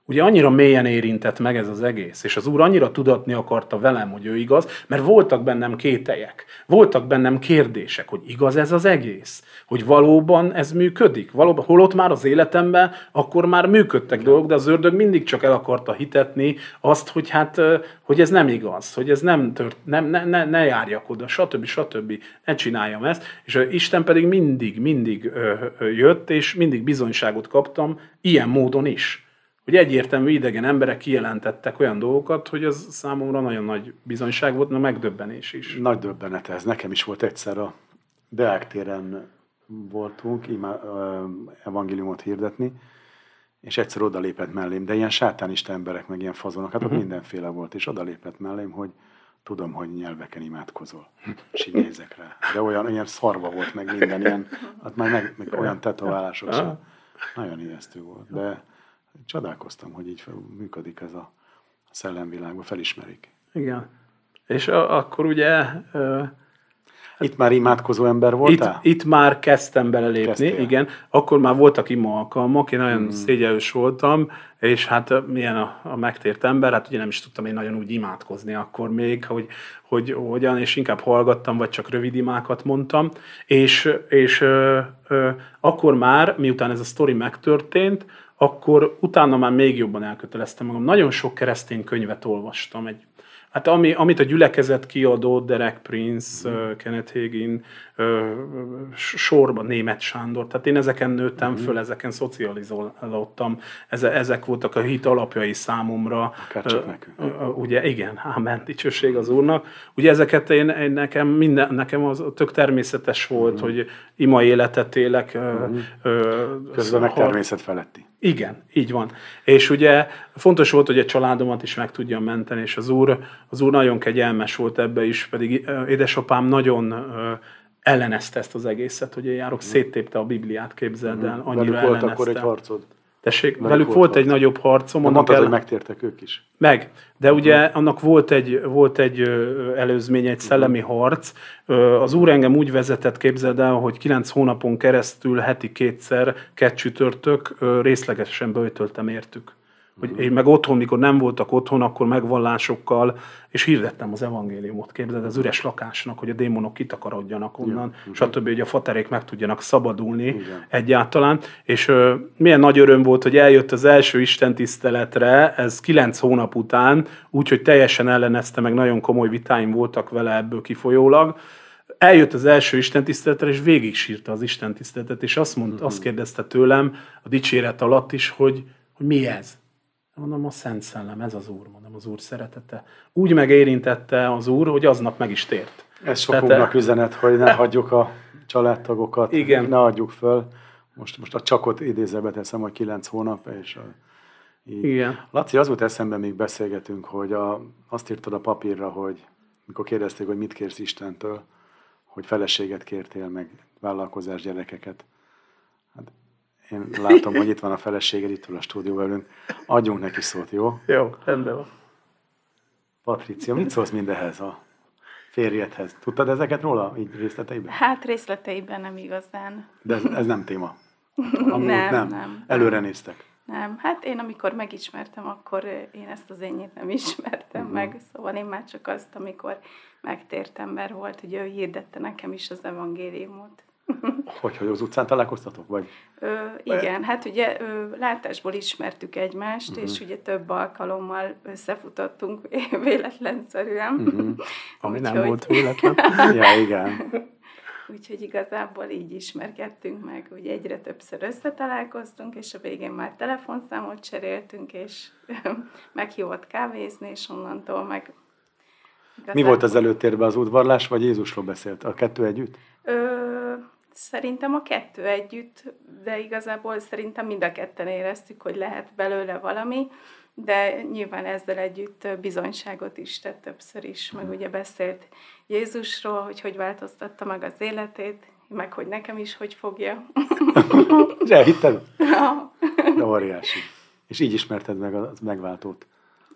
Ugye annyira mélyen érintett meg ez az egész, és az Úr annyira tudatni akarta velem, hogy ő igaz, mert voltak bennem kételyek, voltak bennem kérdések, hogy igaz ez az egész, hogy valóban ez működik, valóban, holott már az életemben akkor már működtek dolgok, de az ördög mindig csak el akarta hitetni azt, hogy hát, hogy ez nem igaz, hogy ez nem tört, nem, ne, ne, ne járjak oda, stb. stb. Ne csináljam ezt, és Isten pedig mindig, mindig jött, és mindig bizonyságot kaptam ilyen módon is hogy egyértelmű idegen emberek kijelentettek olyan dolgokat, hogy ez számomra nagyon nagy bizonyság volt, na megdöbbenés is. Nagy döbbenet ez. Nekem is volt egyszer a Deák téren voltunk imá, evangéliumot hirdetni, és egyszer odalépett mellém, de ilyen sátánista emberek, meg ilyen fazonok, hát uh-huh. ott mhm. mindenféle volt, és odalépett mellém, hogy tudom, hogy nyelveken imádkozol. És így nézek rá. De olyan, ilyen szarva volt, meg minden ilyen, hát már meg, meg olyan tetoválások sem. Szóval nagyon ijesztő volt. De Csodálkoztam, hogy így működik ez a szellemvilágban, felismerik. Igen. És a, akkor ugye... Ö, itt már imádkozó ember voltál? Itt, itt már kezdtem belelépni, Kezdtél. igen. Akkor már voltak ima alkalmak, én nagyon hmm. szégyelős voltam, és hát milyen a, a megtért ember, hát ugye nem is tudtam én nagyon úgy imádkozni akkor még, hogy, hogy hogyan, és inkább hallgattam, vagy csak rövid imákat mondtam, és, és ö, ö, akkor már, miután ez a sztori megtörtént, akkor utána már még jobban elköteleztem magam. Nagyon sok keresztény könyvet olvastam, egy Hát ami, amit a gyülekezet kiadott, Derek Prince, mm. Uh, Kenneth Hagin, uh, sorban német Sándor, tehát én ezeken nőttem mm. föl, ezeken szocializálódtam, Eze, ezek voltak a hit alapjai számomra. uh, nekünk. Uh, ugye, igen, ámen, dicsőség az Úrnak. Ugye ezeket én, én nekem, minden, nekem az tök természetes volt, mm. hogy ima életet élek. Mm. Közben meg természet feletti. Igen, így van. És ugye fontos volt, hogy a családomat is meg tudjam menteni, és az Úr az úr nagyon kegyelmes volt ebbe is, pedig édesapám nagyon ellenezte ezt az egészet, hogy én járok, mhm. széttépte a Bibliát, képzeld mhm. el, annyira Velük ellenezte. volt akkor egy harcod. Tessék, velük, velük volt, volt egy nagyobb harcom. mondtad, el... hogy megtértek ők is. Meg. De mhm. ugye uh-huh. annak volt egy, volt egy előzmény, egy szellemi uh-huh. harc. Az úr engem úgy vezetett, képzeld el, hogy kilenc hónapon keresztül heti kétszer, kecsütörtök, részlegesen böjtöltem értük. Hogy én meg otthon, mikor nem voltak otthon, akkor megvallásokkal, és hirdettem az evangéliumot, képzeld, az üres lakásnak, hogy a démonok kitakarodjanak onnan, ja, stb., hogy a faterék meg tudjanak szabadulni Igen. egyáltalán, és ö, milyen nagy öröm volt, hogy eljött az első Isten tiszteletre, ez kilenc hónap után, úgyhogy teljesen ellenezte, meg nagyon komoly vitáim voltak vele ebből kifolyólag, eljött az első tiszteletre, és végig sírta az istentiszteletet, és azt, mondta, mhm. azt kérdezte tőlem a dicséret alatt is, hogy, hogy mi ez. Mondom, a Szent Szellem, ez az Úr, mondom, az Úr szeretete. Úgy megérintette az Úr, hogy aznap meg is tért. Ez sokunknak e- üzenet, hogy ne hagyjuk a családtagokat, igen. ne adjuk föl. Most, most a csakot idézőbe teszem, hogy kilenc hónap, és a, Igen. Laci, az volt eszembe, még beszélgetünk, hogy a, azt írtad a papírra, hogy mikor kérdezték, hogy mit kérsz Istentől, hogy feleséget kértél, meg vállalkozás gyerekeket. Én látom, hogy itt van a feleséged, itt van a stúdió velünk. Adjunk neki szót, jó? Jó, rendben van. Patricia, mit szólsz mindehez a férjedhez? Tudtad ezeket róla, így részleteiben? Hát részleteiben nem igazán. De ez, ez nem téma. Amúgy nem, nem, nem. Előre néztek. Nem, hát én amikor megismertem, akkor én ezt az enyét nem ismertem uh-huh. meg, szóval én már csak azt, amikor megtértem, mert volt, hogy ő hirdette nekem is az evangéliumot. Hogy, hogy az utcán találkoztatok? Vagy? Ö, igen, hát ugye ö, látásból ismertük egymást, uh-huh. és mhm. ugye több alkalommal összefutottunk véletlenszerűen. Uh-huh. Ami Úgy, nem hogy... volt véletlen. ja, igen. Úgyhogy igazából így ismerkedtünk meg, hogy egyre többször összetalálkoztunk, és a végén már telefonszámot cseréltünk, és meghívott kávézni, és onnantól meg... Igazából... Mi volt az előtérben, az udvarlás, vagy Jézusról beszélt? A kettő együtt? Ö, Szerintem a kettő együtt, de igazából szerintem mind a ketten éreztük, hogy lehet belőle valami, de nyilván ezzel együtt bizonyságot is tett többször is, meg mhm. ugye beszélt Jézusról, hogy hogy változtatta meg az életét, meg hogy nekem is hogy fogja. De hittem. Ja. De óriási. És így ismerted meg a megváltót.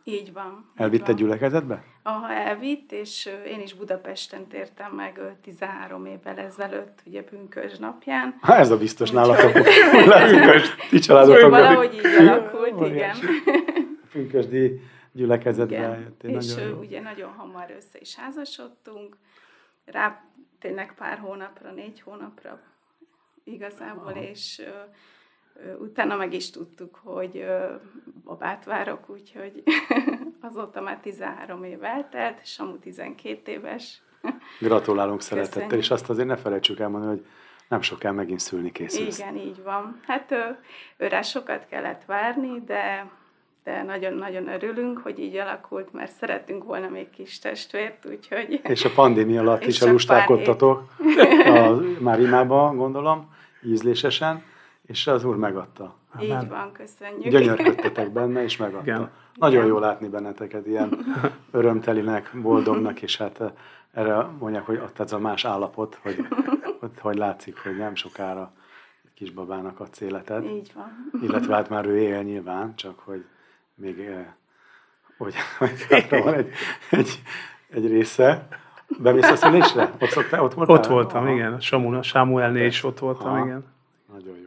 Így van. Elvitt egy gyülekezetbe? Aha, elvitt, és én is Budapesten tértem meg 13 évvel ezelőtt, ugye pünkös napján. Ha ez a biztos Úgy nálatok, hogy pünkös, ti családotokban. Valahogy így alakult, igen. Pünkösdi gyülekezetbe eljöttél. És nagyon jó. ugye nagyon hamar össze is házasodtunk, rá tényleg pár hónapra, négy hónapra igazából, Aha. és Utána meg is tudtuk, hogy babát várok, úgyhogy azóta már 13 év eltelt, Samu 12 éves. Gratulálunk Köszönjük. szeretettel, és azt azért ne felejtsük mondani, hogy nem soká megint szülni készülsz. Igen, így van. Hát őre sokat kellett várni, de de nagyon-nagyon örülünk, hogy így alakult, mert szerettünk volna még kis testvért, úgyhogy... És a pandémia alatt is elustálkodtatok, a, már imában, gondolom, ízlésesen. És az Úr megadta. Így hát, van, köszönjük. Gyönyörködtetek benne, és megadta. Igen. Nagyon Igen. jó látni benneteket ilyen örömtelinek, boldognak, és hát eh, erre mondják, hogy ott ez a más állapot, hogy, ott, hogy látszik, hogy nem sokára kisbabának adsz életed. Így van. Illetve hát már ő él nyilván, csak hogy még eh, hogy, hogy hát van egy, egy, egy része. Bemész a szülésre? Ott, ott Ott voltam, Aha. igen. Samuel, Sámuelnél is ott voltam, Aha. igen. Nagyon jó.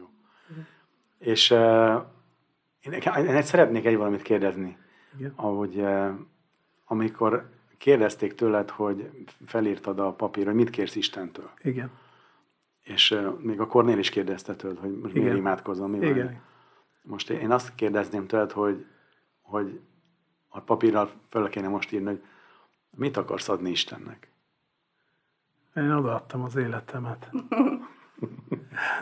És uh, én, én, szeretnék egy valamit kérdezni. Igen. Ahogy uh, amikor kérdezték tőled, hogy felírtad a papír, hogy mit kérsz Istentől. Igen. És uh, még a Kornél is kérdezte tőled, hogy most Igen. miért imádkozom, mi Igen. Most én azt kérdezném tőled, hogy, hogy a papírral fel kéne most írni, hogy mit akarsz adni Istennek? Én odaadtam az életemet.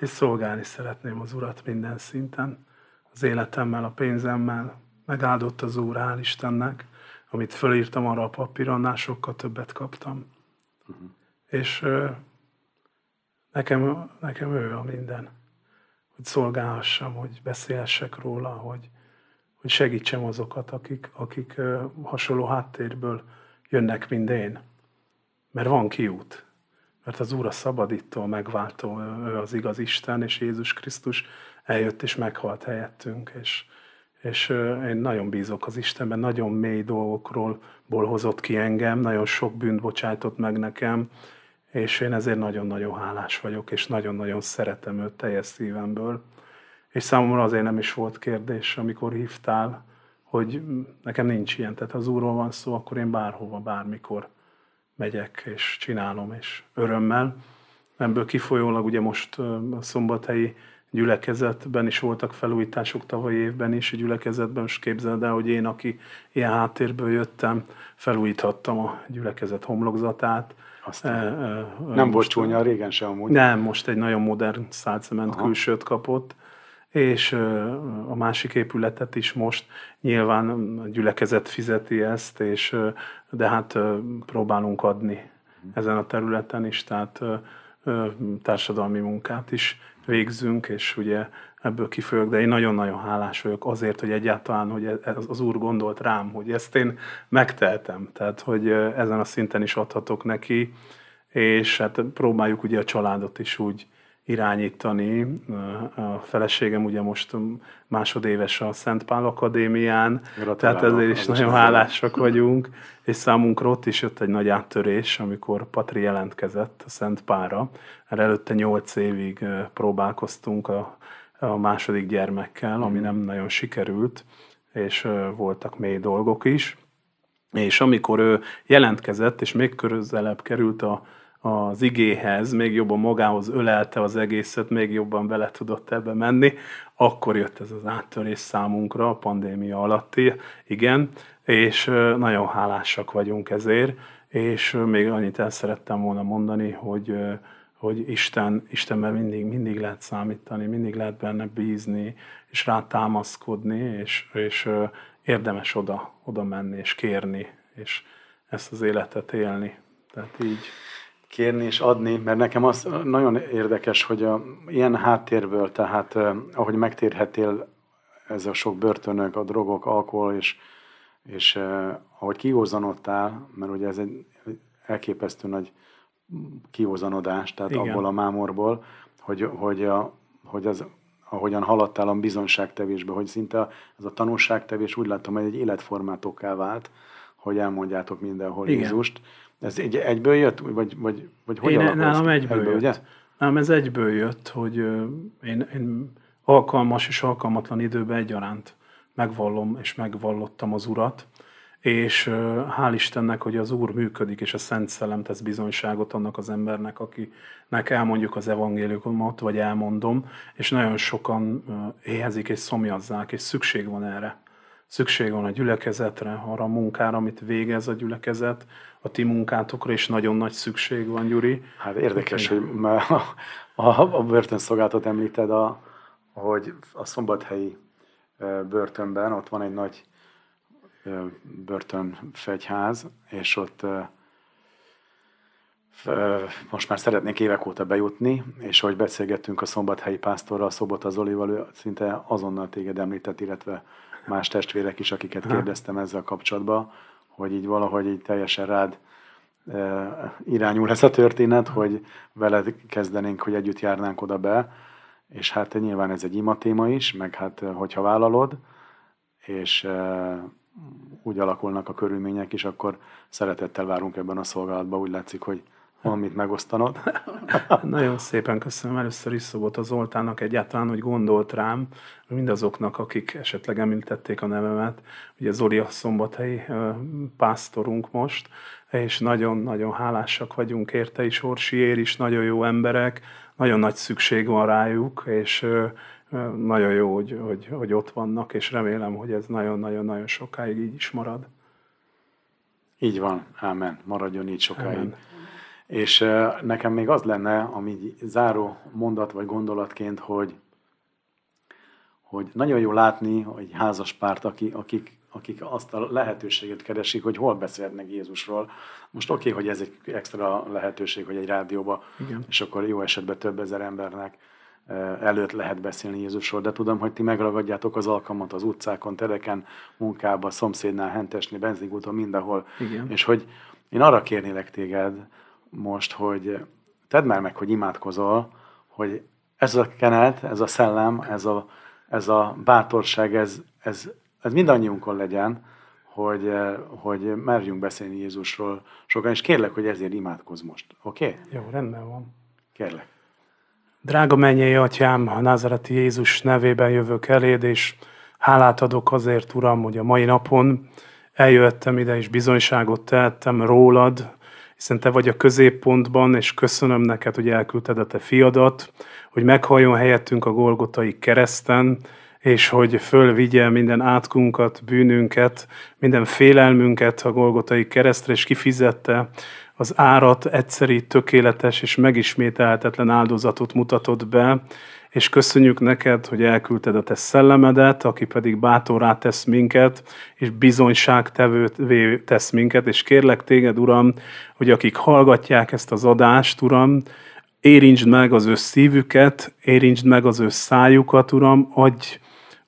és szolgálni szeretném az Urat minden szinten, az életemmel, a pénzemmel. Megáldott az Úr, áll Istennek, amit fölírtam arra a papírra, annál sokkal többet kaptam. Uh-huh. És ö, nekem, nekem ő a minden. Hogy szolgálhassam, hogy beszélhessek róla, hogy, hogy segítsem azokat, akik, akik ö, hasonló háttérből jönnek, mint én. Mert van kiút mert az Úr a szabadító, megváltó, ő az igaz Isten, és Jézus Krisztus eljött és meghalt helyettünk, és, és én nagyon bízok az Istenben, nagyon mély dolgokról ból hozott ki engem, nagyon sok bűnt bocsájtott meg nekem, és én ezért nagyon-nagyon hálás vagyok, és nagyon-nagyon szeretem őt teljes szívemből. És számomra azért nem is volt kérdés, amikor hívtál, hogy nekem nincs ilyen, tehát ha az Úrról van szó, akkor én bárhova, bármikor megyek és csinálom, és örömmel. Ebből kifolyólag ugye most a szombathelyi gyülekezetben is voltak felújítások tavaly évben is, a gyülekezetben is képzeld el, hogy én, aki ilyen háttérből jöttem, felújíthattam a gyülekezet homlokzatát. Aztán. E, e, nem volt csúnya, régen sem amúgy. Nem, most egy nagyon modern szálcement külsőt kapott és a másik épületet is most nyilván a gyülekezet fizeti ezt, és, de hát próbálunk adni ezen a területen is, tehát társadalmi munkát is végzünk, és ugye ebből kifolyok, de én nagyon-nagyon hálás vagyok azért, hogy egyáltalán hogy e-, ez, az Úr gondolt rám, hogy ezt én megtehetem, tehát hogy ezen a szinten is adhatok neki, és hát próbáljuk ugye a családot is úgy irányítani. A feleségem ugye most másodéves a Szent Pál Akadémián, Gratulálok, tehát ezért is nagyon hálásak vagyunk, és számunkra ott is jött egy nagy áttörés, amikor Patri jelentkezett a Szent Pára. Erre előtte nyolc évig próbálkoztunk a, a második gyermekkel, ami nem nagyon sikerült, és voltak mély dolgok is. És amikor ő jelentkezett, és még közelebb került a az igéhez, még jobban magához ölelte az egészet, még jobban bele tudott ebbe menni, akkor jött ez az áttörés számunkra a pandémia alatti, igen, és nagyon hálásak vagyunk ezért, és még annyit el szerettem volna mondani, hogy, hogy Isten, Istenben mindig, mindig lehet számítani, mindig lehet benne bízni, és rá támaszkodni, és, és érdemes oda, oda menni, és kérni, és ezt az életet élni. Tehát így kérni és adni, mert nekem az nagyon érdekes, hogy a, ilyen háttérből, tehát ahogy megtérhetél ez a sok börtönök, a drogok, alkohol, és, és ahogy kihozanodtál, mert ugye ez egy elképesztő nagy kihozanodás, tehát Igen. abból a mámorból, hogy, hogy, a, hogy az, ahogyan haladtál a bizonságtevésbe, hogy szinte ez a tanulságtevés úgy látom, hogy egy életformátokká vált, hogy elmondjátok mindenhol Igen. Jézust. Ez egy, egyből jött, vagy, vagy, vagy hogy Én nálam egyből, egyből jött. Ugye? Nálam ez egyből jött, hogy én, én alkalmas és alkalmatlan időben egyaránt megvallom és megvallottam az Urat, és hál' Istennek, hogy az Úr működik, és a Szent Szellem tesz bizonyságot annak az embernek, akinek elmondjuk az evangéliumot, vagy elmondom, és nagyon sokan éhezik és szomjazzák, és szükség van erre szükség van a gyülekezetre, arra a munkára, amit végez a gyülekezet, a ti munkátokra is nagyon nagy szükség van, Gyuri. Hát érdekes, hogy a, a, a börtönszolgálatot említed, a, hogy a szombathelyi börtönben, ott van egy nagy börtönfegyház, és ott most már szeretnék évek óta bejutni, és ahogy beszélgettünk a szombathelyi pásztorral, Szobota Zolival, ő szinte azonnal téged említett, illetve más testvérek is, akiket kérdeztem ezzel kapcsolatban, hogy így valahogy így teljesen rád eh, irányul ez a történet, hogy veled kezdenénk, hogy együtt járnánk oda be, és hát nyilván ez egy ima téma is, meg hát eh, hogyha vállalod, és eh, úgy alakulnak a körülmények is, akkor szeretettel várunk ebben a szolgálatban. Úgy látszik, hogy van mit megosztanod. Nagyon szépen köszönöm először is a Zoltának egyáltalán, hogy gondolt rám, mindazoknak, akik esetleg említették a nevemet. Ugye Zoli a szombathelyi pásztorunk most, és nagyon-nagyon hálásak vagyunk érte, és Orsiér is nagyon jó emberek, nagyon nagy szükség van rájuk, és nagyon jó, hogy, hogy, hogy ott vannak, és remélem, hogy ez nagyon-nagyon-nagyon sokáig így is marad. Így van, ámen. Maradjon így sokáig. Amen. És nekem még az lenne, ami záró mondat vagy gondolatként, hogy, hogy nagyon jó látni egy házas párt, akik, akik azt a lehetőséget keresik, hogy hol beszélnek Jézusról. Most oké, okay, hogy ez egy extra lehetőség, hogy egy rádióba, Igen. és akkor jó esetben több ezer embernek előtt lehet beszélni Jézusról, de tudom, hogy ti megragadjátok az alkalmat az utcákon, tereken, munkába, szomszédnál, hentesni, benzinkúton, mindenhol. Igen. És hogy én arra kérnélek téged, most, hogy tedd már meg, hogy imádkozol, hogy ez a kenet, ez a szellem, ez a, ez a bátorság, ez, ez, ez mindannyiunkon legyen, hogy, hogy merjünk beszélni Jézusról sokan, és kérlek, hogy ezért imádkozz most, oké? Okay? Jó, rendben van. Kérlek. Drága mennyei atyám, a názareti Jézus nevében jövök eléd, és hálát adok azért, Uram, hogy a mai napon eljöttem ide, és bizonyságot tehettem rólad, hiszen te vagy a középpontban, és köszönöm neked, hogy elküldted a te fiadat, hogy meghalljon helyettünk a Golgotai kereszten, és hogy fölvigye minden átkunkat, bűnünket, minden félelmünket a Golgotai keresztre, és kifizette az árat, egyszerű, tökéletes és megismételhetetlen áldozatot mutatott be, és köszönjük neked, hogy elküldted a te szellemedet, aki pedig bátorrá tesz minket, és bizonyságtevővé tesz minket, és kérlek téged, Uram, hogy akik hallgatják ezt az adást, Uram, érintsd meg az ő szívüket, érintsd meg az ő szájukat, Uram, adj,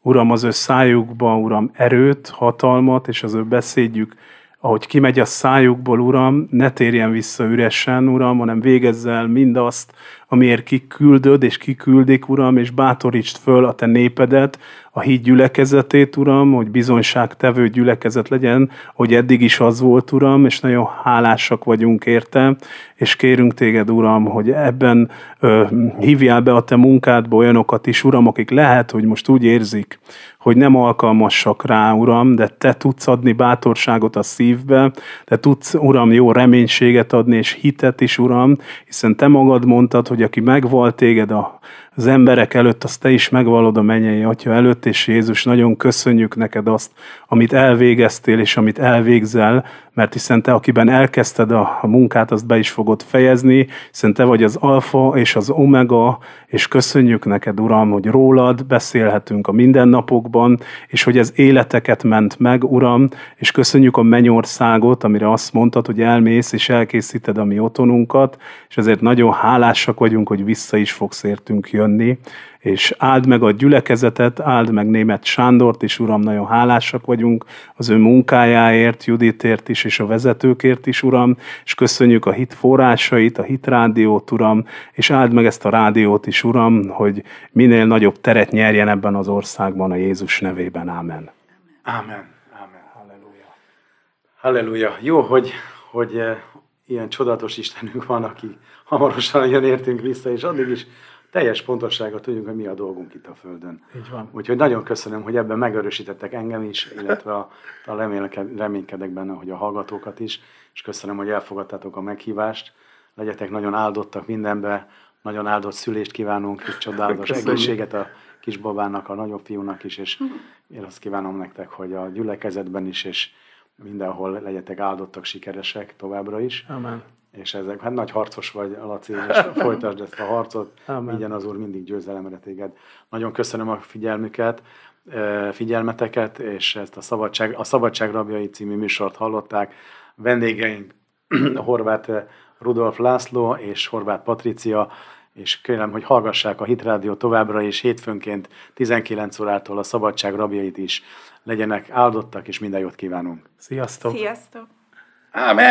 Uram, az ő szájukba, Uram, erőt, hatalmat, és az ő beszédjük ahogy kimegy a szájukból, Uram, ne térjen vissza üresen, Uram, hanem végezzel mindazt, amiért kiküldöd és kiküldik, Uram, és bátorítsd föl a te népedet, a híd gyülekezetét, Uram, hogy bizonyságtevő gyülekezet legyen, hogy eddig is az volt, Uram, és nagyon hálásak vagyunk érte, és kérünk téged, Uram, hogy ebben ö, hívjál be a te munkádba olyanokat is, Uram, akik lehet, hogy most úgy érzik, hogy nem alkalmassak rá, Uram, de Te tudsz adni bátorságot a szívbe, Te tudsz, Uram, jó reménységet adni, és hitet is, Uram, hiszen Te magad mondtad, hogy aki megval téged a az emberek előtt, azt te is megvalod a mennyei atya előtt, és Jézus, nagyon köszönjük neked azt, amit elvégeztél, és amit elvégzel mert hiszen te, akiben elkezdted a, a munkát, azt be is fogod fejezni, hiszen te vagy az alfa és az omega, és köszönjük neked, Uram, hogy rólad beszélhetünk a mindennapokban, és hogy ez életeket ment meg, Uram, és köszönjük a mennyországot, amire azt mondtad, hogy elmész és elkészíted a mi otthonunkat, és ezért nagyon hálásak vagyunk, hogy vissza is fogsz értünk jönni, és áld meg a gyülekezetet, áld meg német Sándort is, Uram, nagyon hálásak vagyunk az ő munkájáért, Juditért is, és a vezetőkért is, Uram, és köszönjük a hit forrásait, a hit rádiót, Uram, és áld meg ezt a rádiót is, Uram, hogy minél nagyobb teret nyerjen ebben az országban a Jézus nevében. Ámen. Ámen. Amen. Halleluja. Halleluja. Jó, hogy, hogy eh, ilyen csodatos Istenünk van, aki hamarosan jön értünk vissza, és addig is teljes pontosságot tudjuk, hogy mi a dolgunk itt a Földön. Így van. Úgyhogy nagyon köszönöm, hogy ebben megerősítettek engem is, illetve a, a reménykedek benne, hogy a hallgatókat is, és köszönöm, hogy elfogadtátok a meghívást. Legyetek nagyon áldottak mindenbe, nagyon áldott szülést kívánunk, és csodálatos egészséget a kisbabának, a nagyobb fiúnak is, és én azt kívánom nektek, hogy a gyülekezetben is, és mindenhol legyetek áldottak, sikeresek továbbra is. Amen és ezek, hát nagy harcos vagy, Laci, és folytasd ezt a harcot, vigyen az Úr mindig győzelemre téged. Nagyon köszönöm a figyelmüket, e, figyelmeteket, és ezt a Szabadság, a Szabadság Rabjai című műsort hallották. Vendégeink Horváth Rudolf László és Horváth Patricia, és kérem, hogy hallgassák a Hitrádió továbbra is, hétfőnként 19 órától a Szabadság Rabjait is. Legyenek áldottak, és minden jót kívánunk. Sziasztok! Sziasztok! Amen!